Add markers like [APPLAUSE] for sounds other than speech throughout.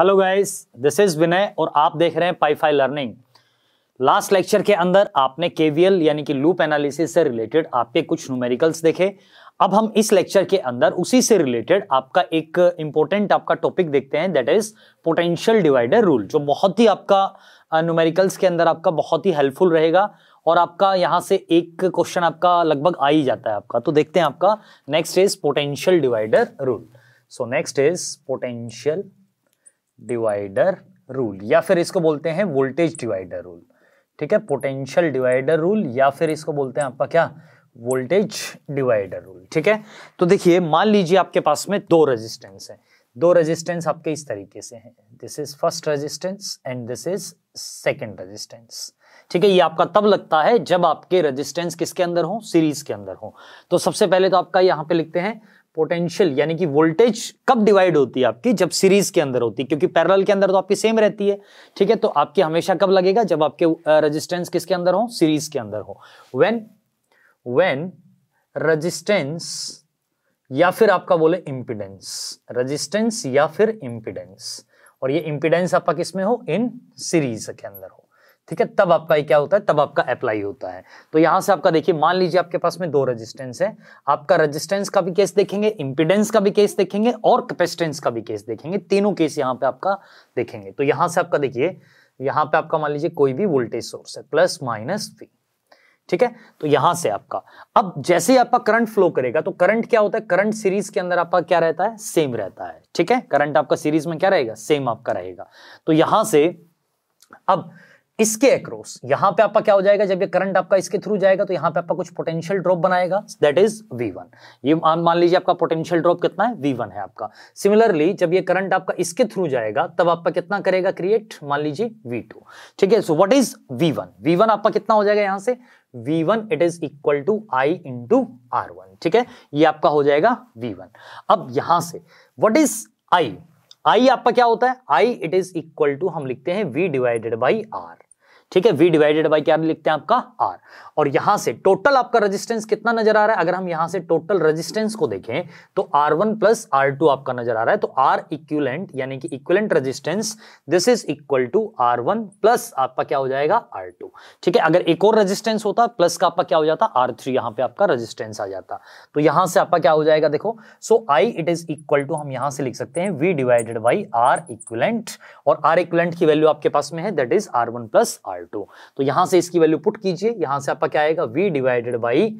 hello guys this is Vinay और आप देख रहे हैं पाईफाई लर्निंग लास्ट लेक्चर के अंदर आपने केवीएल यानी कि लूप एनालिसिस से रिलेटेड आपके कुछ न्यूमेरिकल्स देखे अब हम इस लेक्चर के अंदर उसी से रिलेटेड आपका एक इंपॉर्टेंट आपका टॉपिक देखते हैं that is potential divider rule जो बहुत ही आपका न्यूमेरिकल्स के अंदर आपका बहुत ही हेल्पफुल रहेगा और आपका यहाँ से एक क्वेश्चन आपका लगभग आ ही जाता है आपका तो देखते हैं आपका next is potential divider rule so next is potential divider rule या फिर इसको बोलते हैं वोल्टेज डिवाइडर रूल ठीक है पोटेंशियल डिवाइडर रूल या फिर इसको बोलते हैं आपका क्या वोल्टेज डिवाइडर रूल ठीक है तो देखिए मान लीजिए आपके पास में दो रेजिस्टेंस है दो रेजिस्टेंस आपके इस तरीके से हैं this is first resistance and this is second resistance ठीक है ये आपका तब लगता है जब आपके रेजिस्टेंस किसके अंदर हो सीरीज के अंदर हो तो सबसे पहले तो आपका यहां पे लिखते हैं पोटेंशियल यानी कि वोल्टेज कब डिवाइड होती है आपकी जब सीरीज के अंदर होती है क्योंकि पैरेलल के अंदर तो आपकी सेम रहती है ठीक है तो आपकी हमेशा कब लगेगा जब आपके रेजिस्टेंस uh, किसके अंदर हो सीरीज के अंदर हो व्हेन व्हेन रेजिस्टेंस या फिर आपका बोले इंपिडेंस रेजिस्टेंस या फिर इंपिडेंस और ये इंपिडेंस आपका किसमें हो इन सीरीज के अंदर हो ठीक है तब आपका ये क्या होता है तब आपका अप्लाई होता है तो यहां से आपका देखिए मान लीजिए आपके पास में दो रजिस्टेंस है आपका रजिस्टेंस का भी केस देखेंगे इंपिडेंस का भी केस देखेंगे और कैपेसिटेंस का भी केस देखेंगे तीनों केस यहाँ पे आपका देखेंगे तो यहां से आपका देखिए यहाँ पे आपका मान लीजिए कोई भी वोल्टेज सोर्स है प्लस माइनस वी ठीक है तो यहां से आपका अब जैसे ही आपका करंट फ्लो करेगा तो करंट क्या होता है करंट सीरीज के अंदर आपका क्या रहता है सेम रहता है ठीक है करंट आपका सीरीज में क्या रहेगा सेम आपका रहेगा तो यहां से अब इसके अक्रॉस यहां पे आपका क्या हो जाएगा जब ये करंट आपका इसके थ्रू जाएगा तो यहां पे आपका कुछ पोटेंशियल ड्रॉप बनाएगा दैट इज V1 ये मान लीजिए आपका पोटेंशियल ड्रॉप कितना है V1 है आपका सिमिलरली जब ये करंट आपका इसके थ्रू जाएगा तब आपका कितना करेगा क्रिएट मान लीजिए V2 ठीक है सो व्हाट इज V1 V1 आपका कितना हो जाएगा यहां से V1 it is equal to I into ठीक है ये आपका हो जाएगा V1 अब यहां से व्हाट इज I I आपका क्या होता है I it is equal to हम लिखते हैं V डिवाइडेड बाई R ठीक है वी डिवाइडेड बाई क्या लिखते हैं आपका आर और यहां से टोटल आपका रेजिस्टेंस कितना नजर आ रहा है अगर हम यहां से टोटल रेजिस्टेंस को देखें तो R one plus R two आपका नजर आ रहा है तो आर इक्वलेंट यानी कि equivalent resistance this is equal to R one plus आपका क्या हो जाएगा आर टू ठीक है अगर एक और रेजिस्टेंस होता प्लस का आपका क्या हो जाता आर थ्री यहां पर आपका रजिस्टेंस आ जाता तो यहां से आपका क्या हो जाएगा देखो so I it is equal to हम यहां से लिख सकते हैं V divided by R equivalent और आर इक्वलेंट की वैल्यू आपके पास में है that is R one plus R R two तो यहां से इसकी वैल्यू पुट कीजिए यहां से आपका क्या आएगा V divided by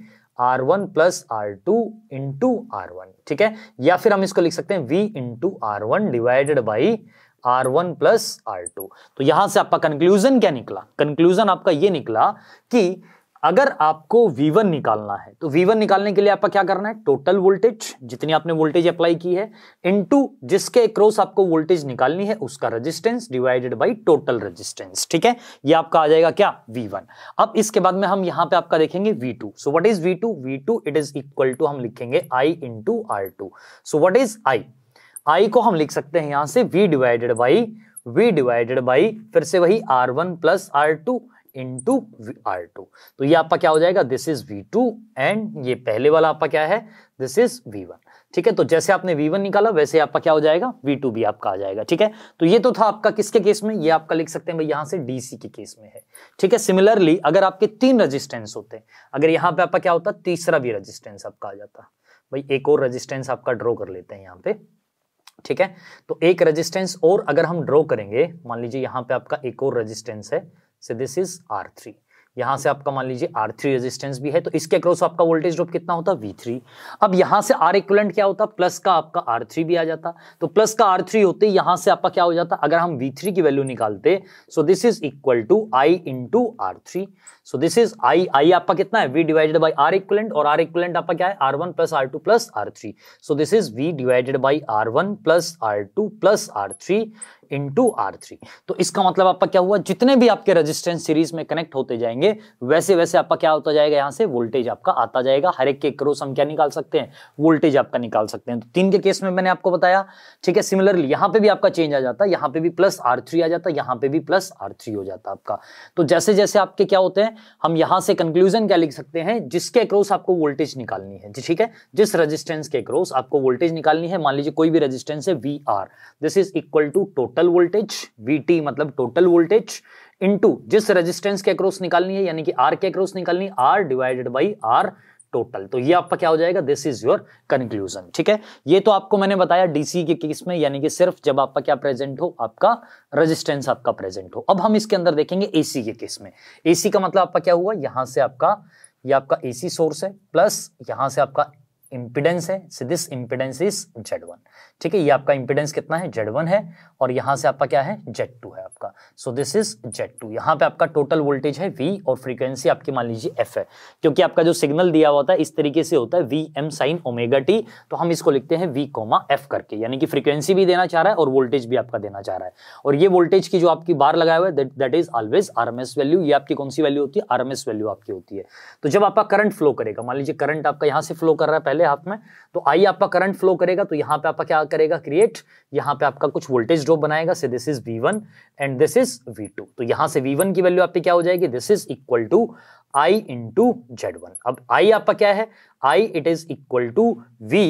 R one plus R two into R one ठीक है या फिर हम इसको लिख सकते हैं V into R one divided by R one plus R two तो यहां से आपका कंक्लूजन क्या निकला कंक्लूजन आपका ये निकला कि अगर आपको V1 निकालना है तो V1 निकालने के लिए आपका क्या करना है टोटल वोल्टेज जितनी आपने वोल्टेज अप्लाई की है इनटू जिसके क्रॉस आपको वोल्टेज निकालनी है उसका resistance divided by total resistance ठीक है ये आपका आ जाएगा क्या V1 अब इसके बाद में हम यहां पे आपका देखेंगे V2 so what is V2 V2 it is equal to हम लिखेंगे I into R so what is I I को हम लिख सकते हैं यहां से V divided by V divided by फिर से वही R1 one plus R two into R two तो ये आपका क्या हो जाएगा this is V two and ये पहले वाला आपका क्या है दिस इज वी वन ठीक है तो जैसे आपने वी वन निकाला वैसे आपका क्या हो जाएगा वी टू भी आपका आ जाएगा ठीक है तो ये तो था आपका किसके केस में ये आपका लिख सकते हैं भाई यहाँ से डीसी के केस में है ठीक है सिमिलरली अगर आपके तीन रजिस्टेंस होते हैं अगर यहाँ पे आपका क्या होता तीसरा भी रजिस्टेंस आपका आ जाता भाई एक और रजिस्टेंस आपका ड्रॉ कर लेते हैं यहाँ पे ठीक है तो एक रजिस्टेंस और अगर हम ड्रॉ करेंगे मान लीजिए यहां पे आपका एक और रजिस्टेंस है so this is R three यहां से आपका मान लीजिए आर थ्री रेजिस्टेंस भी है तो इसके अक्रॉस आपका वोल्टेज ड्रॉप कितना होता वी थ्री अब यहां से आर इक्वलेंट क्या होता प्लस का आपका आर थ्री भी आ जाता तो प्लस का आर थ्री होते यहां से आपका क्या हो जाता अगर हम वी थ्री की वैल्यू निकालते so this is equal to I into R three so this is I I आपका कितना है V divided by R equivalent और आर इक्वलेंट आपका क्या है R one plus R two plus R three so this is V divided by R one plus R two plus R three into R three तो इसका मतलब आपका क्या हुआ जितने भी आपके रजिस्टेंस सीरीज में कनेक्ट होते जाएंगे वैसे वैसे आपका क्या होता जाएगा यहाँ से वोल्टेज आपका आता जाएगा हर एक के क्रॉस हम क्या निकाल सकते हैं वोल्टेज आपका निकाल सकते हैं तो तीन के केस में मैंने आपको बताया ठीक है सिमिलरली यहाँ पे भी आपका चेंज आ जाता है यहाँ पे भी प्लस आर थ्री आ जाता है यहाँ पे भी प्लस आर थ्री हो जाता आपका तो जैसे जैसे आपके क्या होते हैं हम यहाँ से कंक्लूजन क्या लिख सकते हैं जिसके क्रोस आपको वोल्टेज निकालनी है ठीक है जिस रजिस्टेंस के क्रोस आपको वोल्टेज निकालनी है मान लीजिए कोई भी रजिस्टेंस है V R this is equal to total total voltage V मतलब टोटल वोल्टेज इनटू जिस रेजिस्टेंस के अक्रॉस निकालनी है यानी कि आर के अक्रॉस निकालनी R divided by R total तो ये आपका क्या हो जाएगा दिस इज योर कंक्लूजन ठीक है ये तो आपको मैंने बताया डीसी के केस में यानी कि सिर्फ जब आपका क्या प्रेजेंट हो आपका रेजिस्टेंस आपका प्रेजेंट हो अब हम इसके अंदर देखेंगे एसी के केस में एसी का मतलब आपका क्या हुआ यहां से आपका ये आपका एसी सोर्स है प्लस यहां से आपका इम्पिडेंस है so this impedance is Z one ठीक है ये आपका इम्पिडेंस कितना है जेड वन है और यहाँ से आपका क्या है जेड टू है आपका so this is Z two यहाँ पे आपका टोटल वोल्टेज है वी और फ्रीक्वेंसी आपकी मान लीजिए एफ है क्योंकि आपका जो सिग्नल दिया हुआ था इस तरीके से होता है V M sine omega T तो हम इसको लिखते हैं वी कोमा एफ करके यानी कि फ्रीक्वेंसी भी देना चाह रहा है और वोल्टेज भी आपका देना चाह रहा है और ये वोल्टेज की जो आपकी बार लगाया हुआ है that is always R value ये आपकी कौन सी वैल्यू होती है आर वैल्यू आपकी होती है तो जब आपका करंट फ्लो करेगा मान लीजिए करंट आपका यहाँ से फ्लो कर रहा है पहले पहले हाफ में तो आई आपका करंट फ्लो करेगा तो यहाँ पे आपका क्या करेगा क्रिएट यहाँ पे आपका कुछ वोल्टेज ड्रॉप बनाएगा से this is V one and this is V two तो यहाँ से वी वन की वैल्यू आपकी क्या हो जाएगी this is equal to I into Z one अब आई आपका क्या है I it is equal to V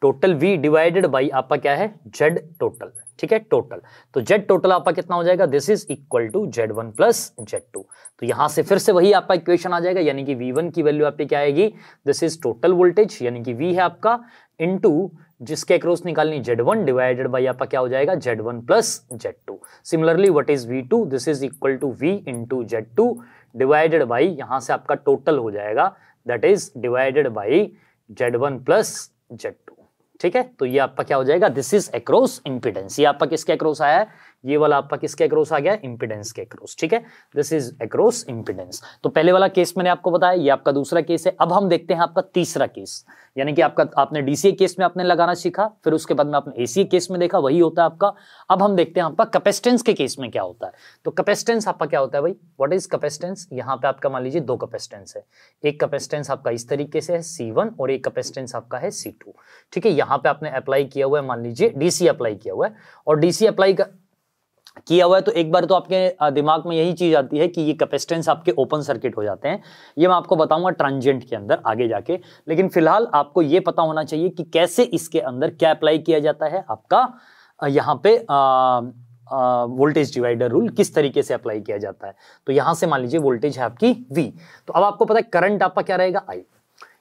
total V divided by आपका क्या है जेड टोटल ठीक है टोटल तो जेड टोटल आपका कितना हो जाएगा this is equal to Z one plus Z two तो यहां से फिर से वही आपका इक्वेशन आ जाएगा यानी कि वी वन की वैल्यू आपकी क्या आएगी दिस इज टोटल वोल्टेज यानी कि वी है आपका टू जिसके अक्रॉस निकालनी जेड वन डिवाइडेड बाई आपका क्या हो जाएगा Z one plus Z two similarly what is V two this is equal to V into Z two divided by यहां से आपका टोटल हो जाएगा that is divided by Z one plus Z two ठीक है तो ये आपका क्या हो जाएगा दिस इज एक्रोस इंपिडेंस ये आपका किसके अक्रोस आया है ये वाला आपका किसके अक्रोस आ गया इंपिडेंस के अक्रोस ठीक है दिस इज अक्रोस इंपिडेंस तो पहले वाला केस मैंने आपको बताया ये आपका दूसरा केस है अब हम देखते हैं आपका तीसरा केस यानी कि आपका आपने डीसीए केस में आपने लगाना सीखा फिर उसके बाद में आपने एसीए केस में देखा वही होता है आपका अब हम देखते हैं आपका कैपेसिटेंस के केस में क्या होता है तो कैपेसिटेंस आपका क्या होता है भाई व्हाट इज कैपेसिटेंस यहां पे आपका मान लीजिए दो कैपेसिटेंस है एक कैपेसिटेंस आपका इस तरीके से है सी और एक कैपेसिटेंस आपका है सी ठीक है यहाँ पे आपने अप्लाई किया हुआ है मान लीजिए डीसी अप्लाई किया हुआ है और डीसी अप्लाई किया हुआ है तो एक बार तो आपके दिमाग में यही चीज आती है कि ये कैपेसिटेंस आपके ओपन सर्किट हो जाते हैं ये मैं आपको बताऊंगा ट्रांजेंट के अंदर आगे जाके लेकिन फिलहाल आपको ये पता होना चाहिए कि कैसे इसके अंदर क्या अप्लाई किया जाता है आपका यहाँ पे वोल्टेज डिवाइडर रूल किस तरीके से अप्लाई किया जाता है तो यहां से मान लीजिए वोल्टेज है आपकी वी तो अब आपको पता है करंट आपका क्या रहेगा आई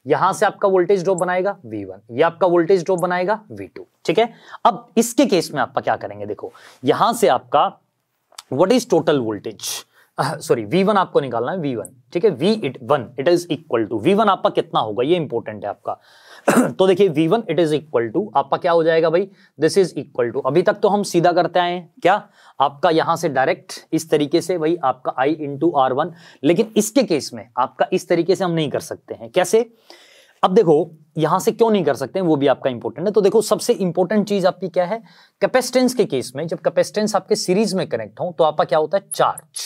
यहां से आपका वोल्टेज ड्रॉप बनाएगा V1 ये आपका वोल्टेज ड्रॉप बनाएगा V2 ठीक है अब इसके केस में आपका क्या करेंगे देखो यहां से आपका what is total voltage sorry uh, V1 आपको निकालना है V1 ठीक है V it one it is equal to V1 आपका कितना होगा ये इंपॉर्टेंट है आपका [CLEARS THROAT] तो देखिए V1 it is equal to आपका क्या हो जाएगा भाई दिस इज इक्वल टू अभी तक तो हम सीधा करते आए हैं क्या आपका यहां से डायरेक्ट इस तरीके से वही आपका आई टू आर वन लेकिन इसके केस में आपका इस तरीके से हम नहीं कर सकते हैं कैसे अब देखो यहां से क्यों नहीं कर सकते हैं वो भी आपका इंपॉर्टेंट है तो देखो सबसे इंपॉर्टेंट चीज आपकी क्या है कैपेसिटेंस के केस में जब कैपेसिटेंस आपके सीरीज में कनेक्ट हो तो आपका क्या होता है charge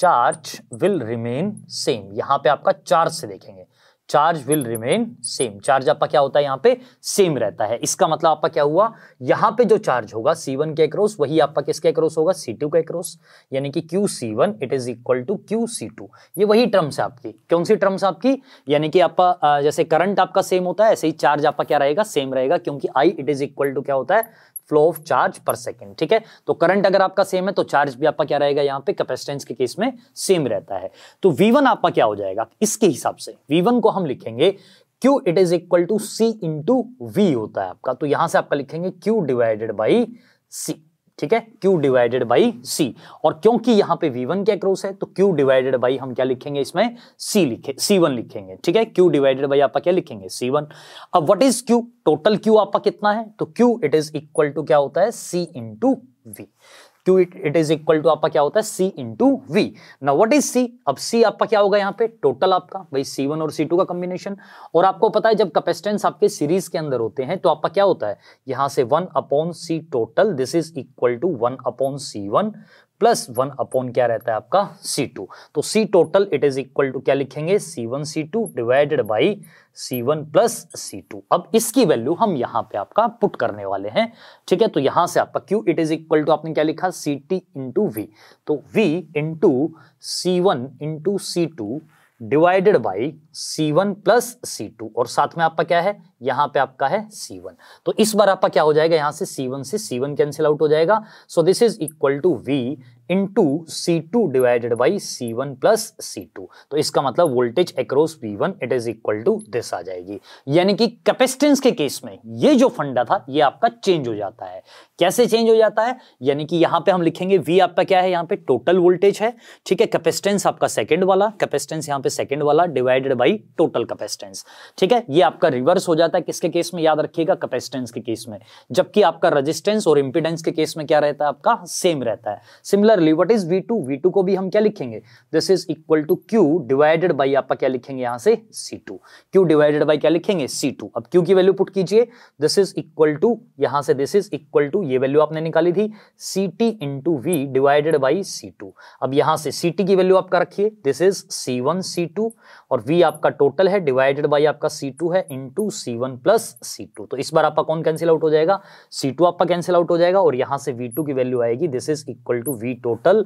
charge will remain same यहां पे आपका चार्ज से देखेंगे charge will remain same charge आपका क्या होता है यहाँ पे सेम रहता है इसका मतलब आपका क्या हुआ यहाँ पे जो चार्ज होगा सी वन के क्रॉस वही आपका किसके क्रॉस होगा सी टू के क्रॉस यानी कि Q C one it is equal to Q C two ये वही टर्म्स है आपकी कौन सी टर्म्स आपकी यानी कि आपका जैसे करंट आपका सेम होता है ऐसे ही चार्ज आपका क्या रहेगा सेम रहेगा क्योंकि I it is equal to क्या होता है फ्लो ऑफ चार्ज पर सेकेंड ठीक है तो करंट अगर आपका सेम है तो चार्ज भी आपका क्या रहेगा यहाँ पे कैपेसिटेंस के केस में सेम रहता है तो V1 आपका क्या हो जाएगा इसके हिसाब से V1 को हम लिखेंगे Q it is equal to C into V होता है आपका तो यहां से आपका लिखेंगे Q डिवाइडेड बाई सी ठीक है Q डिवाइडेड बाई C और क्योंकि यहां पे V1 के अक्रोस है तो Q डिवाइडेड बाई हम क्या लिखेंगे इसमें C लिखे C1 लिखेंगे ठीक है Q डिवाइडेड बाई आपका क्या लिखेंगे C1 अब what is Q total Q आपका कितना है तो Q it is equal to क्या होता है C two V Q it it is equal to आपका क्या होता है सी इंटू वी ना वट इज सी अब सी आपका क्या होगा यहाँ पे टोटल आपका भाई सी वन और सी टू का कॉम्बिनेशन और आपको पता है जब कैपेसिटेंस आपके सीरीज के अंदर होते हैं तो आपका क्या होता है यहाँ से one upon C total this is equal to one upon C one plus one upon क्या रहता है आपका C2 तो C total it is equal to क्या लिखेंगे C1 C2 divided by C1 one plus C अब इसकी वैल्यू हम यहां पे आपका पुट करने वाले हैं ठीक है तो यहां से आपका Q it is equal to आपने क्या लिखा सी टी इंटू वी तो V into C one into C two divided by C one plus C two और साथ में आपका क्या है यहां पे आपका है C1 तो इस बार आपका क्या हो जाएगा यहां से C1 से C1 कैंसिल आउट हो जाएगा so this is equal to V into C two divided by C one plus C two तो इसका मतलब voltage across V one it is equal to this आ जाएगी यानी कि कैपेसिटेंस के केस में ये जो फंडा था ये आपका चेंज हो जाता है कैसे चेंज हो जाता है यानी कि यहां पे हम लिखेंगे V आपका क्या है यहां पे टोटल वोल्टेज है ठीक है कैपेसिटेंस आपका सेकेंड वाला कैपेसिटेंस यहां पे सेकेंड वाला डिवाइडेड बाई टोटल कैपेसिटेंस ठीक है ये आपका रिवर्स हो जाता जाता है किसके केस में याद रखिएगा कैपेसिटेंस के केस में जबकि आपका रेजिस्टेंस और इंपीडेंस के केस में क्या रहता है आपका सेम रहता है similarly what is V two V two को भी हम क्या लिखेंगे this is equal to Q divided by आपका क्या लिखेंगे यहां से C two Q divided by क्या लिखेंगे सी टू अब क्यू की वैल्यू पुट कीजिए दिस इज इक्वल टू यहां से दिस इज इक्वल टू ये वैल्यू आपने निकाली थी C T into V divided by C two अब यहां से सी टी की वैल्यू आपका रखिए this is C one C two और वी आपका टोटल है डिवाइडेड बाई आपका सी टू है into C one plus C two तो इस बार आपका कौन कैंसिल आउट हो जाएगा सी टू आपका कैंसिल आउट हो जाएगा और यहां से वी टू की वैल्यू आएगी this is equal to V total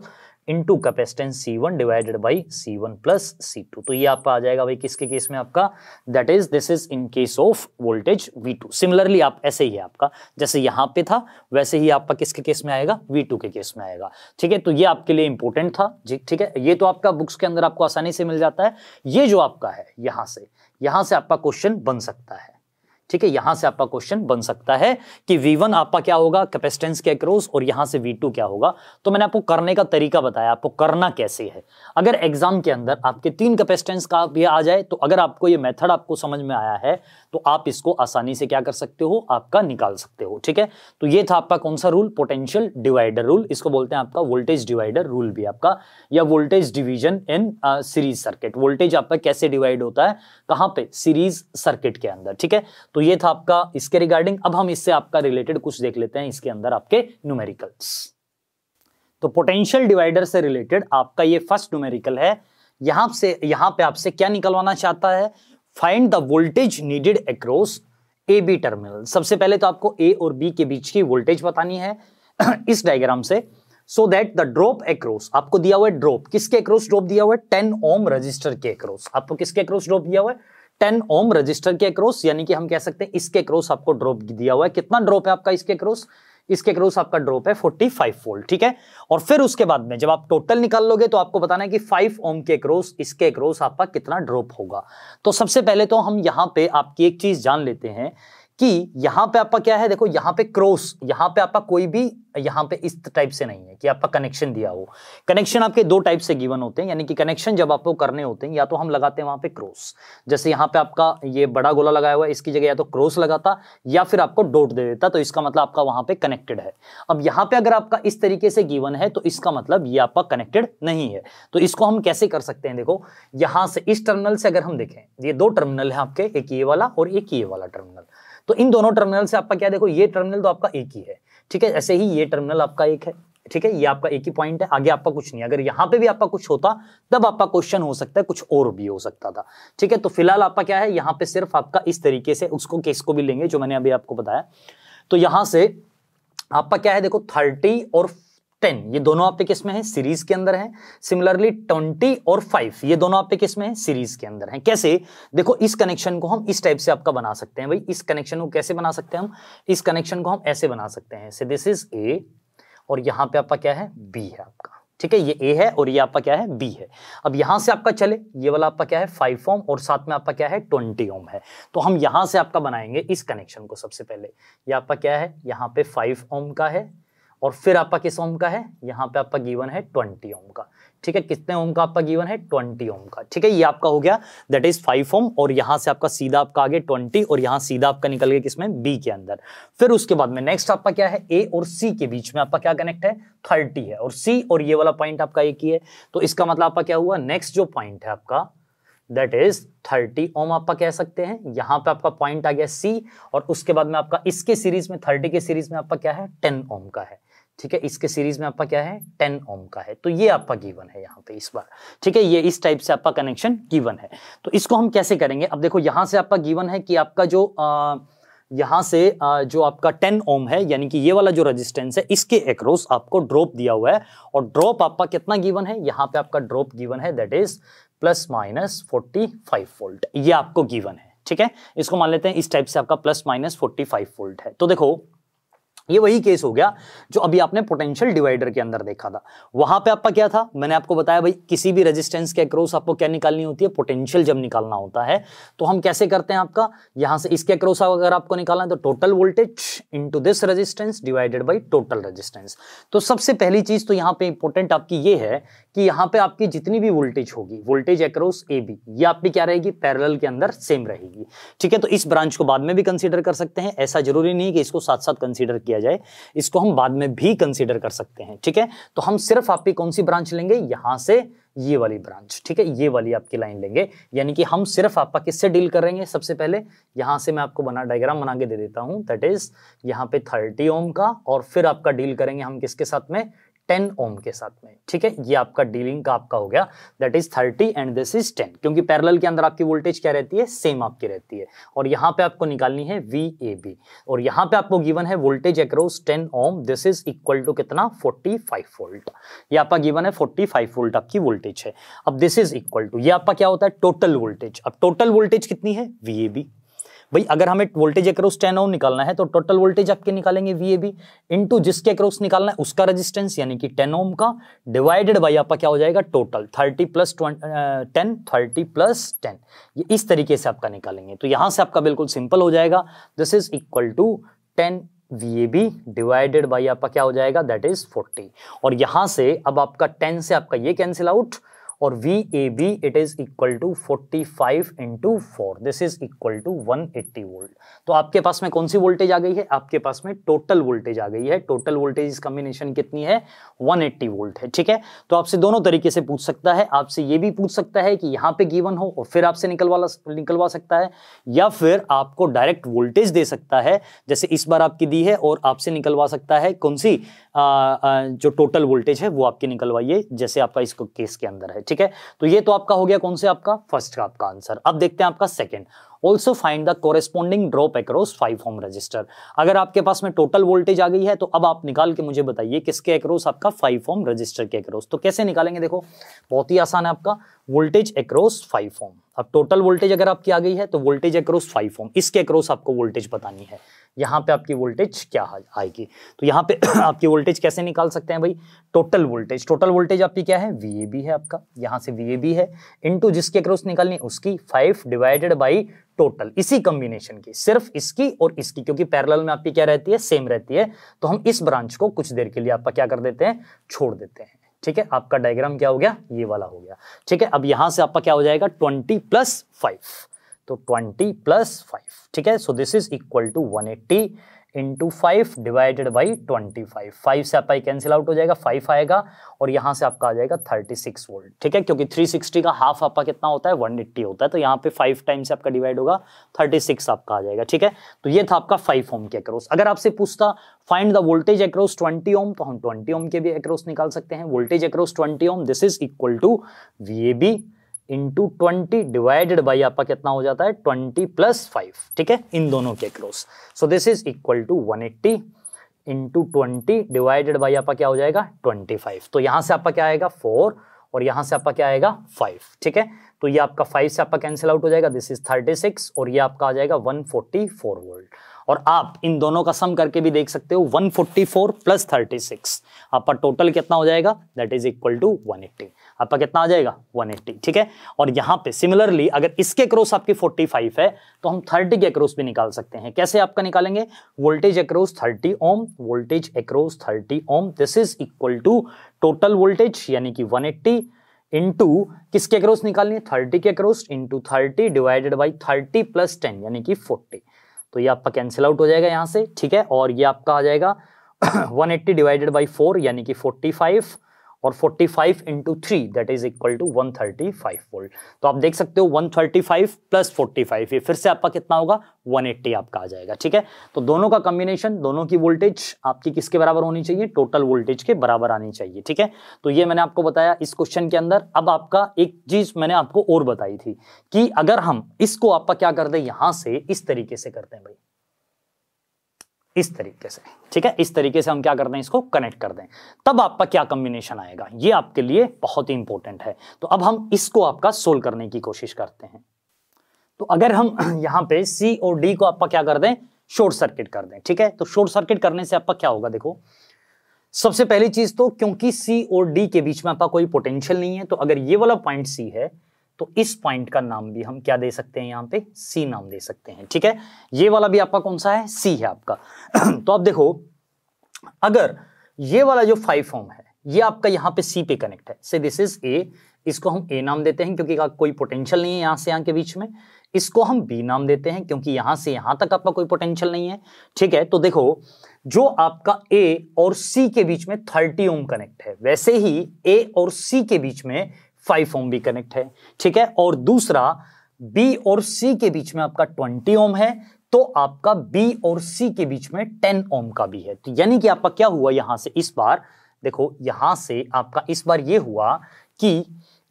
into capacitance C one divided by C one plus C two तो ये आपका आ जाएगा भाई किसके केस में आपका that is this is in case of voltage V two similarly आप ऐसे ही है आपका जैसे यहाँ पे था वैसे ही आपका किसके केस में आएगा वी टू के केस में आएगा ठीक है तो ये आपके लिए इंपॉर्टेंट था जी ठीक है ये तो आपका बुक्स के अंदर आपको आसानी से मिल जाता है ये जो आपका है यहाँ से यहाँ से आपका क्वेश्चन बन सकता है ठीक है यहां से आपका क्वेश्चन बन सकता है कि V1 आपका क्या होगा कैपेसिटेंस के अक्रोस और यहां से V2 क्या होगा तो मैंने आपको करने का तरीका बताया आपको करना कैसे है अगर एग्जाम के अंदर आपके तीन कैपेसिटेंस का भी आ जाए तो अगर आपको ये मेथड आपको समझ में आया है तो आप इसको आसानी से क्या कर सकते हो आपका निकाल सकते हो ठीक है तो ये था आपका कौन सा रूल पोटेंशियल डिवाइडर रूल इसको बोलते हैं आपका वोल्टेज डिवाइडर रूल भी आपका या voltage division in series circuit voltage आपका कैसे डिवाइड होता है कहां पे सीरीज सर्किट के अंदर ठीक है तो तो ये था आपका इसके रिगार्डिंग अब हम इससे आपका रिलेटेड कुछ देख लेते हैं इसके अंदर आपके न्यूमेरिकल्स तो पोटेंशियल डिवाइडर से रिलेटेड आपका ये फर्स्ट न्यूमेरिकल है यहां से यहां पे आपसे क्या निकलवाना चाहता है find the voltage needed across A B terminal सबसे पहले तो आपको ए और बी के बीच की वोल्टेज बतानी है [CLEARS THROAT] इस डायग्राम से so that the drop across आपको दिया हुआ है ड्रॉप किसके अक्रॉस ड्रॉप दिया हुआ है टेन ओम रजिस्टर के अक्रॉस आपको किसके अक्रॉस ड्रॉप दिया हुआ है टेन ओम रजिस्टर के क्रोस यानी कि हम कह सकते हैं इसके क्रोस आपको ड्रॉप दिया हुआ है कितना ड्रॉप है आपका इसके क्रोस इसके क्रोस आपका ड्रॉप है फोर्टी फाइव फोल्ड ठीक है और फिर उसके बाद में जब आप टोटल निकाल लोगे तो आपको बताना है कि फाइव ओम के क्रोस इसके क्रोस आपका कितना ड्रॉप होगा तो सबसे पहले तो हम यहां पे आपकी एक चीज जान लेते हैं कि यहां पे आपका क्या है देखो यहां पे क्रॉस यहां पे आपका कोई भी यहां पे इस टाइप से नहीं है कि आपका कनेक्शन दिया हो कनेक्शन आपके दो टाइप से गिवन होते हैं यानी कि कनेक्शन जब आपको करने होते हैं या तो हम लगाते हैं वहां पे क्रॉस जैसे यहां पे आपका ये बड़ा गोला लगाया हुआ है इसकी जगह या तो क्रॉस लगाता या फिर आपको डोट दे देता तो इसका मतलब आपका वहां पे कनेक्टेड है अब यहां पर अगर आपका इस तरीके से गिवन है तो इसका मतलब ये आपका कनेक्टेड नहीं है तो इसको हम कैसे कर सकते हैं देखो यहां से इस टर्मिनल से अगर हम देखें ये दो टर्मिनल है आपके एक ये वाला और एक ये वाला टर्मिनल तो इन दोनों टर्मिनल से आपका क्या देखो ये टर्मिनल तो आपका एक ही है ठीक है ऐसे ही ये टर्मिनल आपका एक है ठीक है ये आपका एक ही पॉइंट है आगे आपका कुछ नहीं अगर यहाँ पे भी आपका कुछ होता तब आपका क्वेश्चन हो सकता है कुछ और भी हो सकता था ठीक है तो फिलहाल आपका क्या है यहाँ पे सिर्फ आपका इस तरीके से उसको केस को भी लेंगे जो मैंने अभी आपको बताया तो यहाँ से आपका क्या है देखो थर्टी और टेन ये दोनों आपके किस में है सीरीज के अंदर है सिमिलरली ट्वेंटी और फाइव ये दोनों आपके किस में है सीरीज के अंदर है कैसे देखो इस कनेक्शन को हम इस टाइप से आपका बना सकते हैं भाई इस कनेक्शन को कैसे बना सकते हैं हम इस कनेक्शन को हम ऐसे बना सकते हैं दिस इज ए और यहाँ पे आपका क्या है बी है आपका ठीक है ये ए है और ये आपका क्या है बी है अब यहां से आपका चले ये वाला आपका क्या है फाइव ओम और साथ में आपका क्या है ट्वेंटी ओम है तो हम यहां से आपका बनाएंगे इस कनेक्शन को सबसे पहले ये आपका क्या है यहाँ पे फाइव ओम का है और फिर आपका किस ओम का है यहाँ पे आपका गीवन है ट्वेंटी ओम का ठीक है कितने ओम का आपका गीवन है ट्वेंटी ओम का ठीक है ये आपका हो गया दैट इज फाइव ओम और यहाँ से आपका सीधा आपका आगे ट्वेंटी और यहाँ सीधा आपका निकल गया किसमें बी के अंदर फिर उसके बाद में नेक्स्ट आपका क्या है ए और सी के बीच में आपका क्या कनेक्ट है थर्टी है और सी और ये वाला पॉइंट आपका एक ही है तो इसका मतलब आपका क्या हुआ नेक्स्ट जो पॉइंट है आपका दैट इज थर्टी ओम आपका कह सकते हैं यहाँ पे आपका पॉइंट आ गया सी और उसके बाद में आपका इसके सीरीज में थर्टी के सीरीज में आपका क्या है टेन ओम का है ठीक है इसके सीरीज में आपका क्या है टेन ओम का है तो ये आपका गिवन है यहाँ पे इस बार ठीक है ये इस टाइप से आपका कनेक्शन गिवन है तो इसको हम कैसे करेंगे अब देखो यहाँ से आपका गिवन है कि आपका जो आ, यहाँ से जो आपका 10 ओम है यानी कि ये वाला जो रेजिस्टेंस है इसके एक्रॉस आपको ड्रॉप दिया हुआ है और ड्रॉप आपका कितना गिवन है यहाँ पे आपका ड्रॉप गिवन है that is plus minus 45 volt ये आपको गिवन है ठीक है इसको मान लेते हैं इस टाइप से आपका प्लस माइनस 45 वोल्ट है तो देखो ये वही केस हो गया जो अभी आपने पोटेंशियल डिवाइडर के अंदर देखा था वहां पे आपका क्या था मैंने आपको बताया भाई किसी भी रेजिस्टेंस के अक्रॉस आपको क्या निकालनी होती है पोटेंशियल जब निकालना होता है तो हम कैसे करते हैं आपका यहां से इसके अक्रॉस अगर आपको निकालना है तो total voltage into this resistance divided by total resistance तो सबसे पहली चीज तो यहाँ पे इंपॉर्टेंट आपकी ये है कि यहाँ पे आपकी जितनी भी वोल्टेज होगी वोल्टेज एक्रोस ए बी ये आपकी क्या रहेगी पैरल के अंदर सेम रहेगी ठीक है तो इस ब्रांच को बाद में भी कंसिडर कर सकते हैं ऐसा जरूरी नहीं कि इसको साथ साथ कंसिडर किया किया जाए इसको हम बाद में भी कंसिडर कर सकते हैं ठीक है तो हम सिर्फ आपकी कौन सी ब्रांच लेंगे यहाँ से ये वाली ब्रांच ठीक है ये वाली आपकी लाइन लेंगे यानी कि हम सिर्फ आपका किससे डील कर रहे हैं सबसे पहले यहां से मैं आपको बना डायग्राम बना के दे देता हूं दैट इज यहां पे थर्टी ओम का और फिर आपका डील करेंगे हम किसके साथ में टेन ओम के साथ में ठीक है ये आपका डीलिंग का आपका हो गया that is thirty and this is ten क्योंकि पैरेलल के अंदर आपकी वोल्टेज क्या रहती है सेम आपकी रहती है और यहाँ पे आपको निकालनी है वी ए बी और यहाँ पे आपको गिवन है voltage across ten ohm this is equal to कितना फोर्टी फाइव वोल्ट ये आपका गिवन है फोर्टी फाइव वोल्ट आपकी वोल्टेज है अब दिस इज इक्वल टू ये आपका क्या होता है टोटल वोल्टेज अब टोटल वोल्टेज कितनी है वी ए बी भाई अगर हमें वोल्टेज अक्रॉस टेन ओम निकालना है तो टोटल वोल्टेज आपके निकालेंगे वी ए बी इंटू जिसके अक्रॉस निकालना है उसका रजिस्टेंस यानी कि टेन ओम का डिवाइडेड बाई आपका क्या हो जाएगा total thirty plus ten thirty plus ten ये इस तरीके से आपका निकालेंगे तो यहाँ से आपका बिल्कुल सिंपल हो जाएगा this is equal to ten V A B divided by आपका क्या हो जाएगा दैट इज फोर्टी और यहाँ से अब आपका टेन से आपका ये कैंसिल आउट और V A B it is equal to forty five into four this is equal to one eighty volt तो आपके पास में कौन सी वोल्टेज आ गई है आपके पास में टोटल वोल्टेज आ गई है टोटल वोल्टेज इस कम्बिनेशन कितनी है वन एट्टी वोल्ट है ठीक है तो आपसे दोनों तरीके से पूछ सकता है आपसे ये भी पूछ सकता है कि यहाँ पे गिवन हो और फिर आपसे निकलवा निकलवा सकता है या फिर आपको डायरेक्ट वोल्टेज दे सकता है जैसे इस बार आपकी दी है और आपसे निकलवा सकता है कौन सी जो टोटल वोल्टेज है वो आपकी निकलवाइए जैसे आपका इसको केस के अंदर है ठीक है तो ये तो आपका हो गया कौन से आपका फर्स्ट का आपका आंसर अब देखते हैं आपका second also find the corresponding drop across five ohm resistor अगर आपके पास में टोटल वोल्टेज आ गई है तो अब आप निकाल के मुझे बताइए किसके एक्रॉस आपका फाइव होम रजिस्टर के एक्रॉस तो कैसे निकालेंगे देखो बहुत ही आसान है आपका वोल्टेज एक्रॉस फाइव होम अब टोटल वोल्टेज अगर आपकी आ गई है तो वोल्टेज एक्रोस फाइव होम इसके एक्रॉस आपको वोल्टेज बतानी है यहाँ पे आपकी वोल्टेज क्या आएगी तो यहाँ पे [CLEARS THROAT] आपकी वोल्टेज कैसे निकाल सकते हैं भाई टोटल वोल्टेज टोटल वोल्टेज आपकी क्या है वी है आपका यहाँ से वी है टू जिसके क्रॉस निकालनी उसकी फाइव डिवाइडेड बाई टोटल इसी कॉम्बिनेशन की सिर्फ इसकी और इसकी क्योंकि पैरेलल में आपकी क्या रहती है सेम रहती है तो हम इस ब्रांच को कुछ देर के लिए आपका क्या कर देते हैं छोड़ देते हैं ठीक है आपका डायग्राम क्या हो गया ये वाला हो गया ठीक है अब यहां से आपका क्या हो जाएगा ट्वेंटी प्लस फाइव तो 20 प्लस फाइव ठीक है so this is equal to 180 eighty into five divided by twenty five five से आपका कैंसिल आउट हो जाएगा फाइव आएगा और यहाँ से आपका आ जाएगा थर्टी सिक्स वोल्ट ठीक है क्योंकि थ्री सिक्सटी का हाफ आपका कितना होता है वन एट्टी होता है तो यहाँ पे फाइव टाइम से आपका डिवाइड होगा थर्टी सिक्स आपका आ जाएगा ठीक है तो ये था आपका फाइव ओम के अक्रोस अगर आपसे पूछता find the voltage across twenty ohm तो हम ट्वेंटी ओम के भी अक्रोस निकाल सकते हैं voltage across twenty ohm this is equal to V A B into twenty divided by आपका कितना हो जाता है ट्वेंटी प्लस फाइव ठीक है इन दोनों के close so this is equal to one eighty into twenty divided by आपका क्या हो जाएगा ट्वेंटी फाइव तो यहां से आपका क्या आएगा फोर और यहां से आपका क्या आएगा फाइव ठीक है तो ये आपका फाइव से आपका कैंसिल आउट हो जाएगा दिस इज थर्टी सिक्स और ये आपका आ जाएगा वन फोर्टी फोर वोल्ट और आप इन दोनों का सम करके भी देख सकते हो 144 प्लस थर्टी सिक्स आपका टोटल कितना हो जाएगा दैट इज इक्वल टू 180 आपका कितना आ जाएगा 180 ठीक है और यहाँ पे सिमिलरली अगर इसके क्रॉस आपकी 45 है तो हम 30 के अक्रोस भी निकाल सकते हैं कैसे आपका निकालेंगे voltage across 30 ohm voltage across 30 ohm this is equal to total voltage यानी कि वन इंटू किसके अक्रोस निकालनी है थर्टी के across into thirty divided by thirty plus ten यानी कि फोर्टी तो ये आपका कैंसिल आउट हो जाएगा यहाँ से ठीक है और ये आपका आ जाएगा 180 डिवाइडेड बाई फोर यानी कि 45 और 45 five into three that is equal to 135 volt तो आप देख सकते हो 135 प्लस फोर्टी ये फिर से आपका कितना होगा 180 आपका आ जाएगा ठीक है तो दोनों का कॉम्बिनेशन दोनों की वोल्टेज आपकी किसके बराबर होनी चाहिए टोटल वोल्टेज के बराबर आनी चाहिए ठीक है तो ये मैंने आपको बताया इस क्वेश्चन के अंदर अब आपका एक चीज मैंने आपको और बताई थी कि अगर हम इसको आपका क्या कर दे यहां से इस तरीके से करते हैं भाई इस तरीके से ठीक है इस तरीके से हम क्या कर दें इसको कनेक्ट कर दें तब आपका क्या कॉम्बिनेशन आएगा ये आपके लिए बहुत ही इंपॉर्टेंट है तो अब हम इसको आपका सोल्व करने की कोशिश करते हैं तो अगर हम [CLEARS THROAT] यहां पे सी और डी को आपका क्या कर दें शॉर्ट सर्किट कर दें ठीक है तो शॉर्ट सर्किट करने से आपका क्या होगा देखो सबसे पहली चीज तो क्योंकि सी और डी के बीच में आपका कोई पोटेंशियल नहीं है तो अगर ये वाला पॉइंट सी है तो इस पॉइंट का नाम भी हम क्या दे सकते हैं यहां पे सी नाम दे सकते हैं ठीक है ये वाला भी आपका कौन सा है सी है आपका [CLEARS THROAT] तो आप देखो अगर ये वाला जो फाइव फॉर्म है ये आपका यहां पे सी पे कनेक्ट है से दिस इज ए इसको हम ए नाम देते हैं क्योंकि कोई पोटेंशियल नहीं है यहां से यहां के बीच में इसको हम बी नाम देते हैं क्योंकि यहां से यहां तक आपका कोई पोटेंशियल नहीं है ठीक है तो देखो जो आपका ए और सी के बीच में थर्टी ओम कनेक्ट है वैसे ही ए और सी के बीच में फाइव ओम भी कनेक्ट है ठीक है और दूसरा बी और सी के बीच में आपका ट्वेंटी ओम है तो आपका बी और सी के बीच में टेन ओम का भी है तो यानी कि आपका क्या हुआ यहां से इस बार देखो यहां से आपका इस बार ये हुआ कि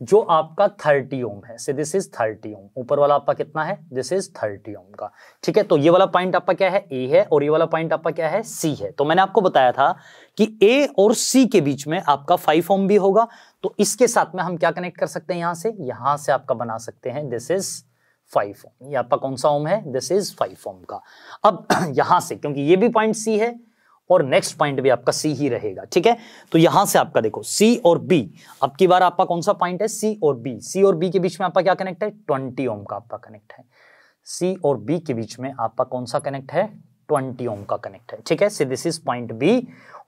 जो आपका थर्टी ओम है से दिस इज थर्टी ओम ऊपर वाला आपका कितना है दिस इज थर्टी ओम का ठीक है तो ये वाला पॉइंट आपका क्या है ए है और ये वाला पॉइंट आपका क्या है सी है तो मैंने आपको बताया था कि ए और सी के बीच में आपका फाइव ओम भी होगा तो इसके साथ में हम क्या कनेक्ट कर सकते हैं यहां से यहां से आपका बना सकते हैं दिस इज फाइव ओम ये आपका कौन सा ओम है दिस इज फाइव ओम का अब [CLEARS THROAT] यहां से क्योंकि ये भी पॉइंट सी है और नेक्स्ट पॉइंट भी आपका सी ही रहेगा ठीक है तो यहां से आपका देखो सी और बी अब की बार आपका कौन सा पॉइंट है सी और बी सी और बी के बीच में आपका क्या कनेक्ट है ट्वेंटी ओम का आपका कनेक्ट है सी और बी के बीच में आपका कौन सा कनेक्ट है ट्वेंटी ओम का कनेक्ट है ठीक है C this is point B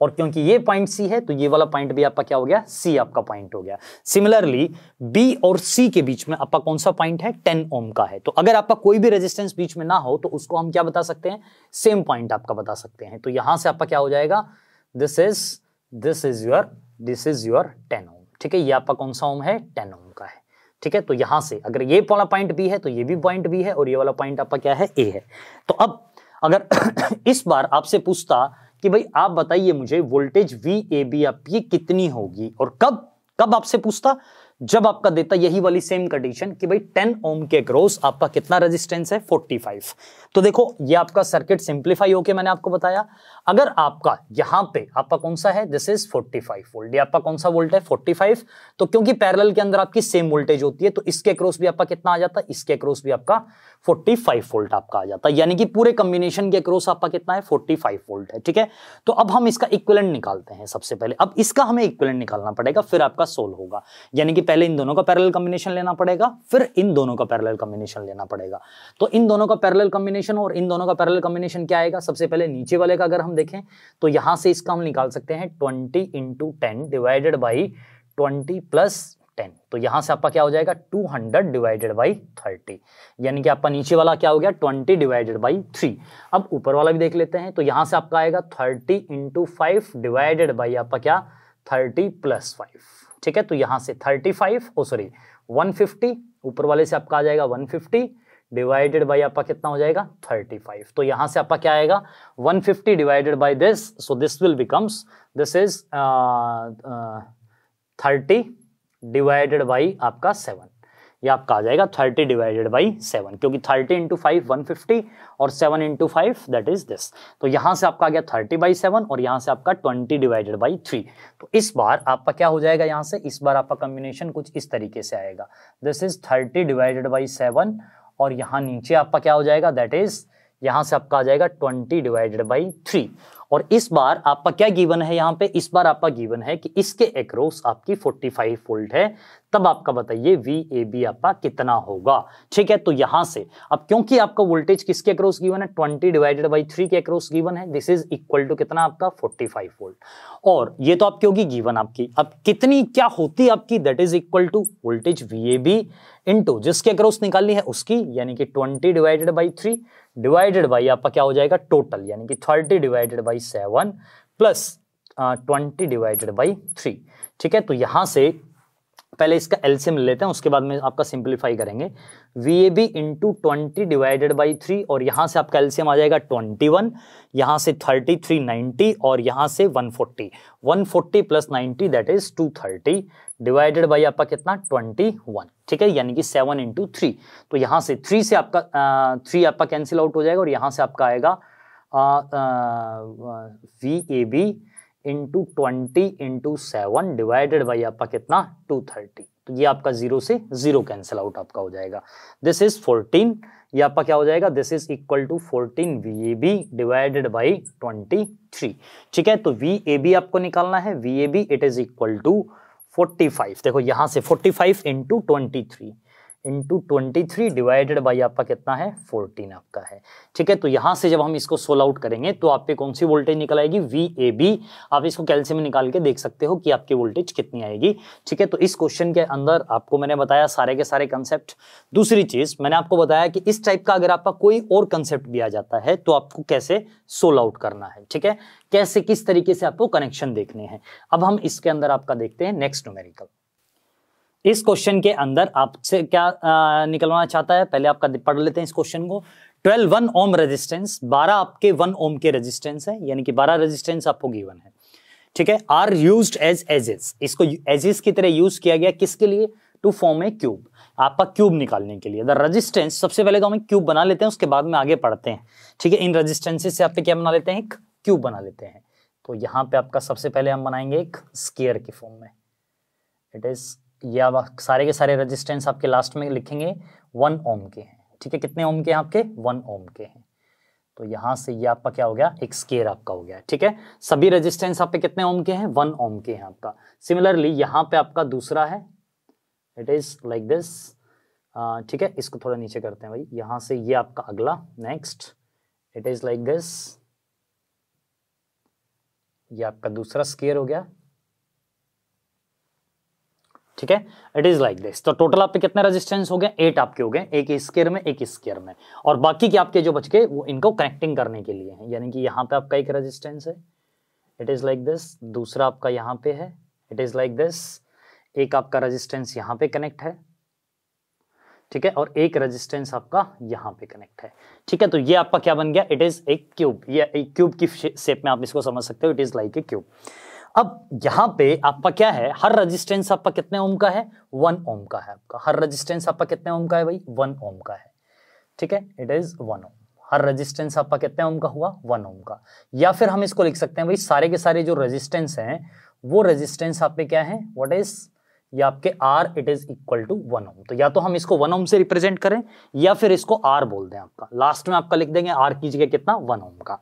और क्योंकि ये पॉइंट सी है तो ये वाला पॉइंट भी आपका क्या हो गया सी आपका पॉइंट हो गया सिमिलरली बी और सी के बीच में आपका कौन सा पॉइंट है टेन ओम का है तो अगर आपका कोई भी रेजिस्टेंस बीच में ना हो तो उसको हम क्या बता सकते हैं सेम पॉइंट आपका बता सकते हैं तो यहां से आपका क्या हो जाएगा this is this is your this is your ten ohm ठीक है ये आपका कौन सा ओम है टेन ओम का है ठीक है तो यहां से अगर ये वाला पॉइंट बी है तो ये भी पॉइंट बी है और ये वाला पॉइंट आपका क्या है ए है तो अब अगर [COUGHS] इस बार आपसे पूछता कि भाई आप बताइए मुझे वोल्टेज वी ए बी आपकी कितनी होगी और कब कब आपसे पूछता जब आपका देता यही वाली सेम कंडीशन कि भाई 10 ओम के ग्रोस आपका कितना रेजिस्टेंस है 45 तो देखो ये आपका सर्किट सिंप्लीफाई होके मैंने आपको बताया अगर आपका यहां पे आपका कौन सा है दिस इज 45 वोल्ट आपका कौन सा वोल्ट है 45 तो क्योंकि पैरेलल के अंदर आपकी सेम वोल्टेज होती है तो इसके क्रॉस भी आपका कितना आ जाता है इसके क्रॉस भी आपका 45 वोल्ट आपका आ जाता है यानी कि पूरे कॉम्बिनेशन के क्रॉस आपका कितना है 45 वोल्ट है ठीक है तो अब हम इसका इक्वलेंट निकालते हैं सबसे पहले अब इसका हमें इक्वलेंट निकालना पड़ेगा फिर आपका सोल्व होगा यानी कि पहले इन दोनों का पैरल कॉम्बिनेशन लेना पड़ेगा फिर इन दोनों का पैरल कॉम्बिनेशन लेना पड़ेगा तो इन दोनों का पैरल कॉम्बिनेशन और इन दोनों का पैरल कॉम्बिनेशन क्या आएगा सबसे पहले नीचे वाले का अगर हम हम देखें तो यहां से इसका हम निकाल सकते हैं twenty into ten divided by twenty plus ten तो यहां से आपका क्या हो जाएगा two hundred divided by thirty यानी कि आपका नीचे वाला क्या हो गया ट्वेंटी डिवाइडेड बाई थ्री अब ऊपर वाला भी देख लेते हैं तो यहां से आपका आएगा thirty into five divided by आपका क्या थर्टी प्लस फाइव ठीक है तो यहां से thirty five oh sorry one fifty ऊपर वाले से आपका आ जाएगा वन फिफ्टी डिवाइडेड बाई आपका कितना हो जाएगा 35 तो यहां से आपका क्या आएगा 150 divided by this so this will becomes this is thirty divided by आपका सेवन ये आपका आ जाएगा थर्टी डिवाइडेड बाई सेवन क्योंकि thirty into five one fifty और seven into five that is this तो यहां से आपका आ गया थर्टी बाई सेवन और यहां से आपका ट्वेंटी डिवाइडेड बाई थ्री तो इस बार आपका क्या हो जाएगा यहां से इस बार आपका कॉम्बिनेशन कुछ इस तरीके से आएगा this is thirty divided by seven और यहाँ नीचे आपका क्या हो जाएगा दैट इज यहाँ से आपका आ जाएगा ट्वेंटी डिवाइडेड बाई थ्री और इस बार आपका क्या गिवन है यहाँ पे इस बार आपका गिवन है कि इसके एक्रॉस आपकी 45 फोल्ड है तब आपका बताइए वी ए बी आपका कितना होगा ठीक है तो यहां से अब क्योंकि आपका वोल्टेज किसके अक्रोस गिवन है ट्वेंटी डिवाइडेड बाई थ्री के अक्रोस गिवन है दिस इज इक्वल टू कितना आपका 45 वोल्ट और ये तो आपकी होगी गिवन आपकी अब कितनी क्या होती आपकी that is equal to voltage V A B into जिसके अक्रोस निकालनी है उसकी यानी कि twenty divided by three divided by आपका क्या हो जाएगा टोटल यानी कि thirty divided by seven plus twenty divided by three ठीक है तो यहाँ से पहले इसका एल्सियम ले लेते हैं उसके बाद में आपका सिंप्लीफाई करेंगे V A B into twenty divided by three और यहाँ से आपका एल्सियम आ जाएगा ट्वेंटी वन यहाँ से थर्टी थ्री नाइन्टी और यहाँ से one forty one forty plus ninety that is two thirty divided by आपका कितना 21 ठीक है यानी कि 7 इंटू थ्री तो यहाँ से थ्री से आपका थ्री आपका कैंसिल आउट हो जाएगा और यहाँ से आपका आएगा V A B into twenty into seven divided by आपका कितना टू थर्टी तो ये आपका जीरो से जीरो कैंसिल आउट आपका हो जाएगा दिस इज फोर्टीन ये आपका क्या हो जाएगा this is equal to fourteen V A B divided by twenty three ठीक है तो वी ए बी आपको निकालना है V A B it is equal to 45 देखो यहाँ से 45 five into twenty three into twenty three divided by आपका कितना है 14 आपका है ठीक है तो यहाँ से जब हम इसको सोल आउट करेंगे तो आप पे कौन सी वोल्टेज निकल आएगी वी ए बी आप इसको कैल्सियम में निकाल के देख सकते हो कि आपकी वोल्टेज कितनी आएगी ठीक है तो इस क्वेश्चन के अंदर आपको मैंने बताया सारे के सारे कंसेप्ट दूसरी चीज़ मैंने आपको बताया कि इस टाइप का अगर आपका कोई और कंसेप्ट भी आ जाता है तो आपको कैसे सोल आउट करना है ठीक है कैसे किस तरीके से आपको कनेक्शन देखने हैं अब हम इसके अंदर आपका देखते हैं नेक्स्ट न्यूमेरिकल इस क्वेश्चन के अंदर आपसे क्या निकलवाना चाहता है पहले आपका पढ़ लेते हैं इस क्वेश्चन को 12 वन ओम रेजिस्टेंस 12 आपके वन ओम के रेजिस्टेंस है यानी कि 12 रेजिस्टेंस आपको गिवन है ठीक है आर यूज एज एजेस इसको एजेस की तरह यूज किया गया किसके लिए टू फॉर्म ए क्यूब आपका क्यूब निकालने के लिए द रेजिस्टेंस सबसे पहले तो हम क्यूब बना लेते हैं उसके बाद में आगे पढ़ते हैं ठीक है इन रेजिस्टेंसेस से आप क्या बना लेते हैं एक क्यूब बना लेते हैं तो यहाँ पे आपका सबसे पहले हम बनाएंगे एक स्केयर के फॉर्म में इट इज़ ये सारे के सारे रेजिस्टेंस आपके लास्ट में लिखेंगे वन ओम के हैं ठीक है कितने ओम के हैं आपके वन ओम के हैं तो यहाँ से ये आपका क्या हो गया एक स्केयर आपका हो गया ठीक है सभी रेजिस्टेंस आपके कितने ओम के हैं वन ओम के हैं आपका सिमिलरली यहाँ पे आपका दूसरा है इट इज लाइक दिस ठीक है इसको थोड़ा नीचे करते हैं भाई यहाँ से ये आपका अगला next it is like this ये आपका दूसरा स्केयर हो गया ठीक है इट इज लाइक दिस तो टोटल आपके कितने रेजिस्टेंस हो गए एट आपके हो गए एक स्केयर में एक स्केयर में और बाकी के आपके जो बच गए वो इनको कनेक्टिंग करने के लिए है यानी कि यहां पे आपका एक रेजिस्टेंस है इट इज लाइक दिस दूसरा आपका यहां पे है इट इज लाइक दिस एक आपका रेजिस्टेंस यहां पे कनेक्ट है ठीक है और एक रेजिस्टेंस आपका यहाँ पे कनेक्ट है ठीक है तो ये आपका क्या बन गया इट इज ए क्यूब ये एक क्यूब की शेप में आप इसको समझ सकते हो it is like a cube अब यहाँ पे आपका क्या है हर रेजिस्टेंस आपका कितने ओम का है वन ओम का है आपका हर रेजिस्टेंस आपका कितने ओम का है भाई वन ओम का है ठीक है इट इज वन ओम हर रेजिस्टेंस आपका कितने ओम का हुआ वन ओम का या फिर हम इसको लिख सकते हैं भाई सारे के सारे जो रेजिस्टेंस हैं वो रेजिस्टेंस आप पे क्या है व्हाट इज या आपके R it is equal to one ohm तो या तो हम इसको वन ओम से रिप्रेजेंट करें या फिर इसको आर बोल दें आपका लास्ट में आपका लिख देंगे आर की जगह कितना वन ओम का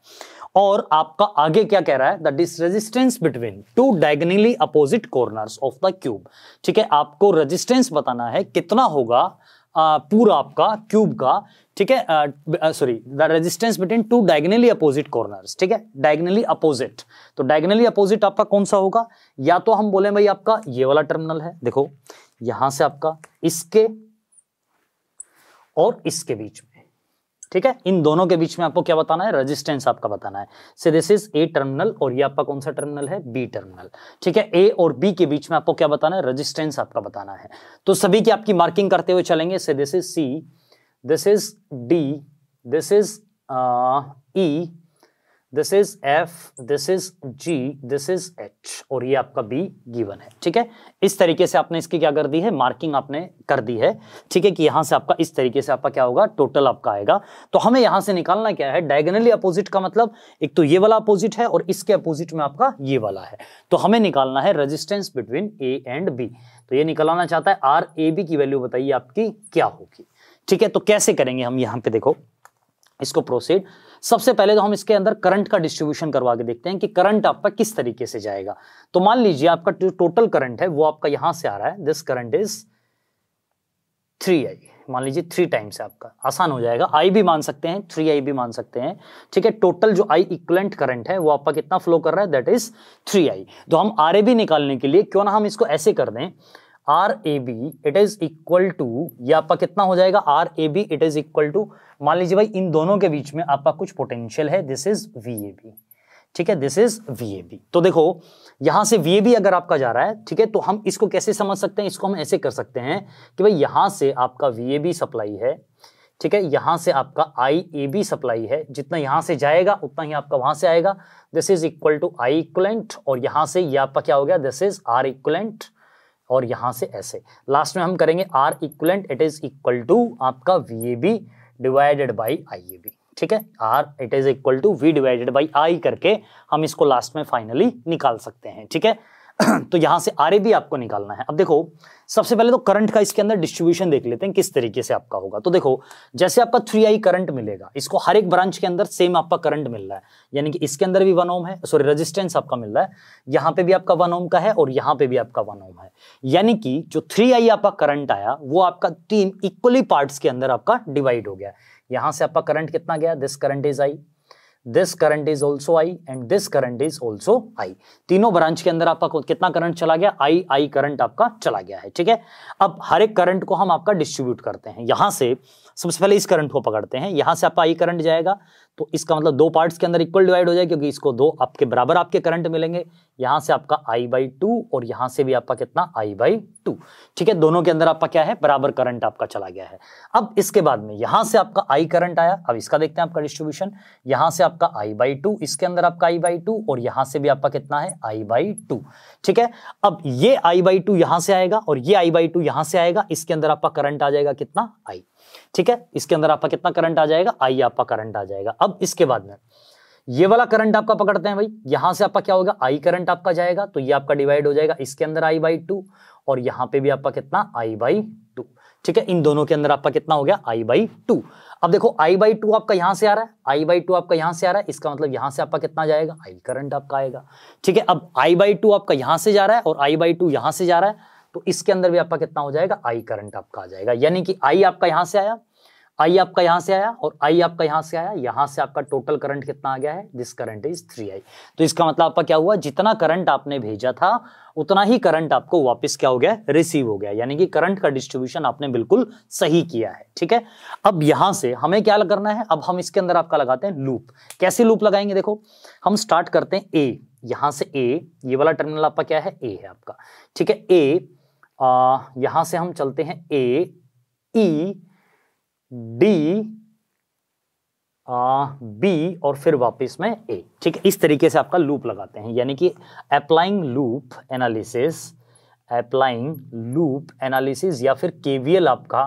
और आपका आगे क्या कह रहा है the this resistance between two diagonally opposite corner of the cube ठीक है आपको रेजिस्टेंस बताना है कितना होगा पूरा आपका क्यूब का ठीक है sorry the resistance between two diagonally opposite corners ठीक है डायगनली अपोजिट तो डायगनली अपोजिट आपका कौन सा होगा या तो हम बोले भाई आपका ये वाला टर्मिनल है देखो यहां से आपका इसके और इसके बीच में ठीक है इन दोनों के बीच में आपको क्या बताना है रेजिस्टेंस आपका बताना है से दिस इज ए टर्मिनल और ये आपका कौन सा टर्मिनल है बी टर्मिनल ठीक है ए और बी के बीच में आपको क्या बताना है रेजिस्टेंस आपका बताना है तो सभी की आपकी मार्किंग करते हुए चलेंगे से this is C this is D this is E this is F this is G this is H और ये आपका बी गिवन है ठीक है इस तरीके से आपने इसकी क्या कर दी है मार्किंग आपने कर दी है ठीक है कि यहां से आपका इस तरीके से आपका क्या होगा टोटल आपका आएगा तो हमें यहां से निकालना क्या है डायगनली अपोजिट का मतलब एक तो ये वाला अपोजिट है और इसके अपोजिट में आपका ये वाला है तो हमें निकालना है resistance between A and B तो ये निकालना चाहता है आर ए बी की वैल्यू बताइए आपकी क्या होगी ठीक है तो कैसे करेंगे हम यहाँ पे देखो इसको प्रोसीड सबसे पहले तो हम इसके अंदर करंट का डिस्ट्रीब्यूशन करवा के देखते हैं कि करंट आपका किस तरीके से जाएगा तो मान लीजिए आपका जो टोटल करंट है वो आपका यहां से आ रहा है this current is three I मान लीजिए थ्री टाइम्स है आपका आसान हो जाएगा आई भी मान सकते हैं थ्री आई भी मान सकते हैं ठीक है टोटल जो आई इक्वलेंट करंट है वो आपका कितना फ्लो कर रहा है दैट इज थ्री आई तो हम आर ए भी निकालने के लिए क्यों ना हम इसको ऐसे कर दें R A B it is equal to ये आपका कितना हो जाएगा R A B it is equal to मान लीजिए भाई इन दोनों के बीच में आपका कुछ पोटेंशियल है this is V A B ठीक है this is V A B तो देखो यहां से वी ए बी अगर आपका जा रहा है ठीक है तो हम इसको कैसे समझ सकते हैं इसको हम ऐसे कर सकते हैं कि भाई यहां से आपका वी ए बी सप्लाई है ठीक है यहां से आपका आई ए बी सप्लाई है जितना यहां से जाएगा उतना ही आपका वहां से आएगा this is equal to I equivalent और यहां से ये यह आपका क्या हो गया दिस इज आर इक्वलेंट और यहाँ से ऐसे लास्ट में हम करेंगे R equivalent it is equal to आपका V A B divided by I A B ठीक है R it is equal to V divided by I करके हम इसको लास्ट में फाइनली निकाल सकते हैं ठीक है [CLEARS THROAT] तो यहां से आर भी आपको निकालना है अब देखो सबसे पहले तो करंट का इसके अंदर डिस्ट्रीब्यूशन देख लेते हैं किस तरीके से आपका होगा तो देखो जैसे आपका थ्री आई करंट मिलेगा इसको हर एक ब्रांच के अंदर सेम आपका करंट मिल रहा है यानी कि इसके अंदर भी वन ओम है सॉरी रेजिस्टेंस आपका मिल रहा है यहां पे भी आपका वन ओम का है और यहां पे भी आपका वन ओम है यानी कि जो थ्री आई आपका करंट आया वो आपका तीन इक्वली पार्ट के अंदर आपका डिवाइड हो गया यहां से आपका करंट कितना गया this current is I this current is also I and this current is also I तीनों ब्रांच के अंदर आपका कितना करंट चला गया आई आई करंट आपका चला गया है ठीक है अब हर एक करंट को हम आपका डिस्ट्रीब्यूट करते हैं यहां से सबसे पहले इस करंट को पकड़ते हैं यहां से आपका आई करंट जाएगा तो इसका मतलब दो पार्ट्स के अंदर इक्वल डिवाइड हो जाए क्योंकि इसको दो आपके बराबर आपके करंट मिलेंगे यहां से आपका आई बाई टू और यहां से भी आपका कितना आई बाई टू ठीक है दोनों के अंदर आपका क्या है बराबर करंट आपका चला गया है अब इसके बाद में यहां से आपका आई करंट आया अब इसका देखते हैं आपका डिस्ट्रीब्यूशन यहां से आपका आई बाई टू इसके अंदर आपका आई बाई टू और यहां से भी आपका कितना है आई बाई टू ठीक है अब ये आई बाई टू यहां से आएगा और ये आई बाई टू यहां से आएगा इसके अंदर आपका करंट आ जाएगा कितना आई ठीक है इसके अंदर आपका कितना करंट आ जाएगा आई आपका करंट आ जाएगा अब इसके बाद में ये वाला करंट आपका पकड़ते हैं भाई यहां से आपका क्या होगा आई करंट आपका जाएगा तो ये आपका डिवाइड हो जाएगा इसके अंदर आई बाई टू और यहां पे भी आपका कितना आई बाई टू ठीक है इन दोनों के अंदर आपका कितना हो गया आई बाई टू अब देखो आई बाई टू आपका यहां से आ रहा है आई बाई टू आपका यहां से आ रहा है इसका मतलब यहां से आपका कितना जाएगा आई करंट आपका आएगा ठीक है अब आई बाई टू आपका यहां से जा रहा है और आई बाई टू यहां से जा रहा है तो इसके अंदर भी आपका कितना हो जाएगा आई करंट आपका आ जाएगा यानी कि आई आपका यहां से आया आई आपका यहां से आया और आई आपका यहां से आया यहां से आपका टोटल करंट कितना आ गया है this current is three I तो इसका मतलब आपका क्या हुआ जितना करंट आपने भेजा था उतना ही करंट आपको वापस क्या हो गया रिसीव हो गया यानी कि करंट का डिस्ट्रीब्यूशन आपने बिल्कुल सही किया है ठीक है अब यहां से हमें क्या करना है अब हम इसके अंदर आपका लगाते हैं लूप कैसे लूप लगाएंगे देखो हम स्टार्ट करते हैं ए यहां से ए ये वाला टर्मिनल आपका क्या है ए है आपका ठीक है ए यहां से हम चलते हैं ए ई डी बी और फिर वापस में ए ठीक है इस तरीके से आपका लूप लगाते हैं यानी कि applying loop analysis applying loop analysis या फिर केवीएल आपका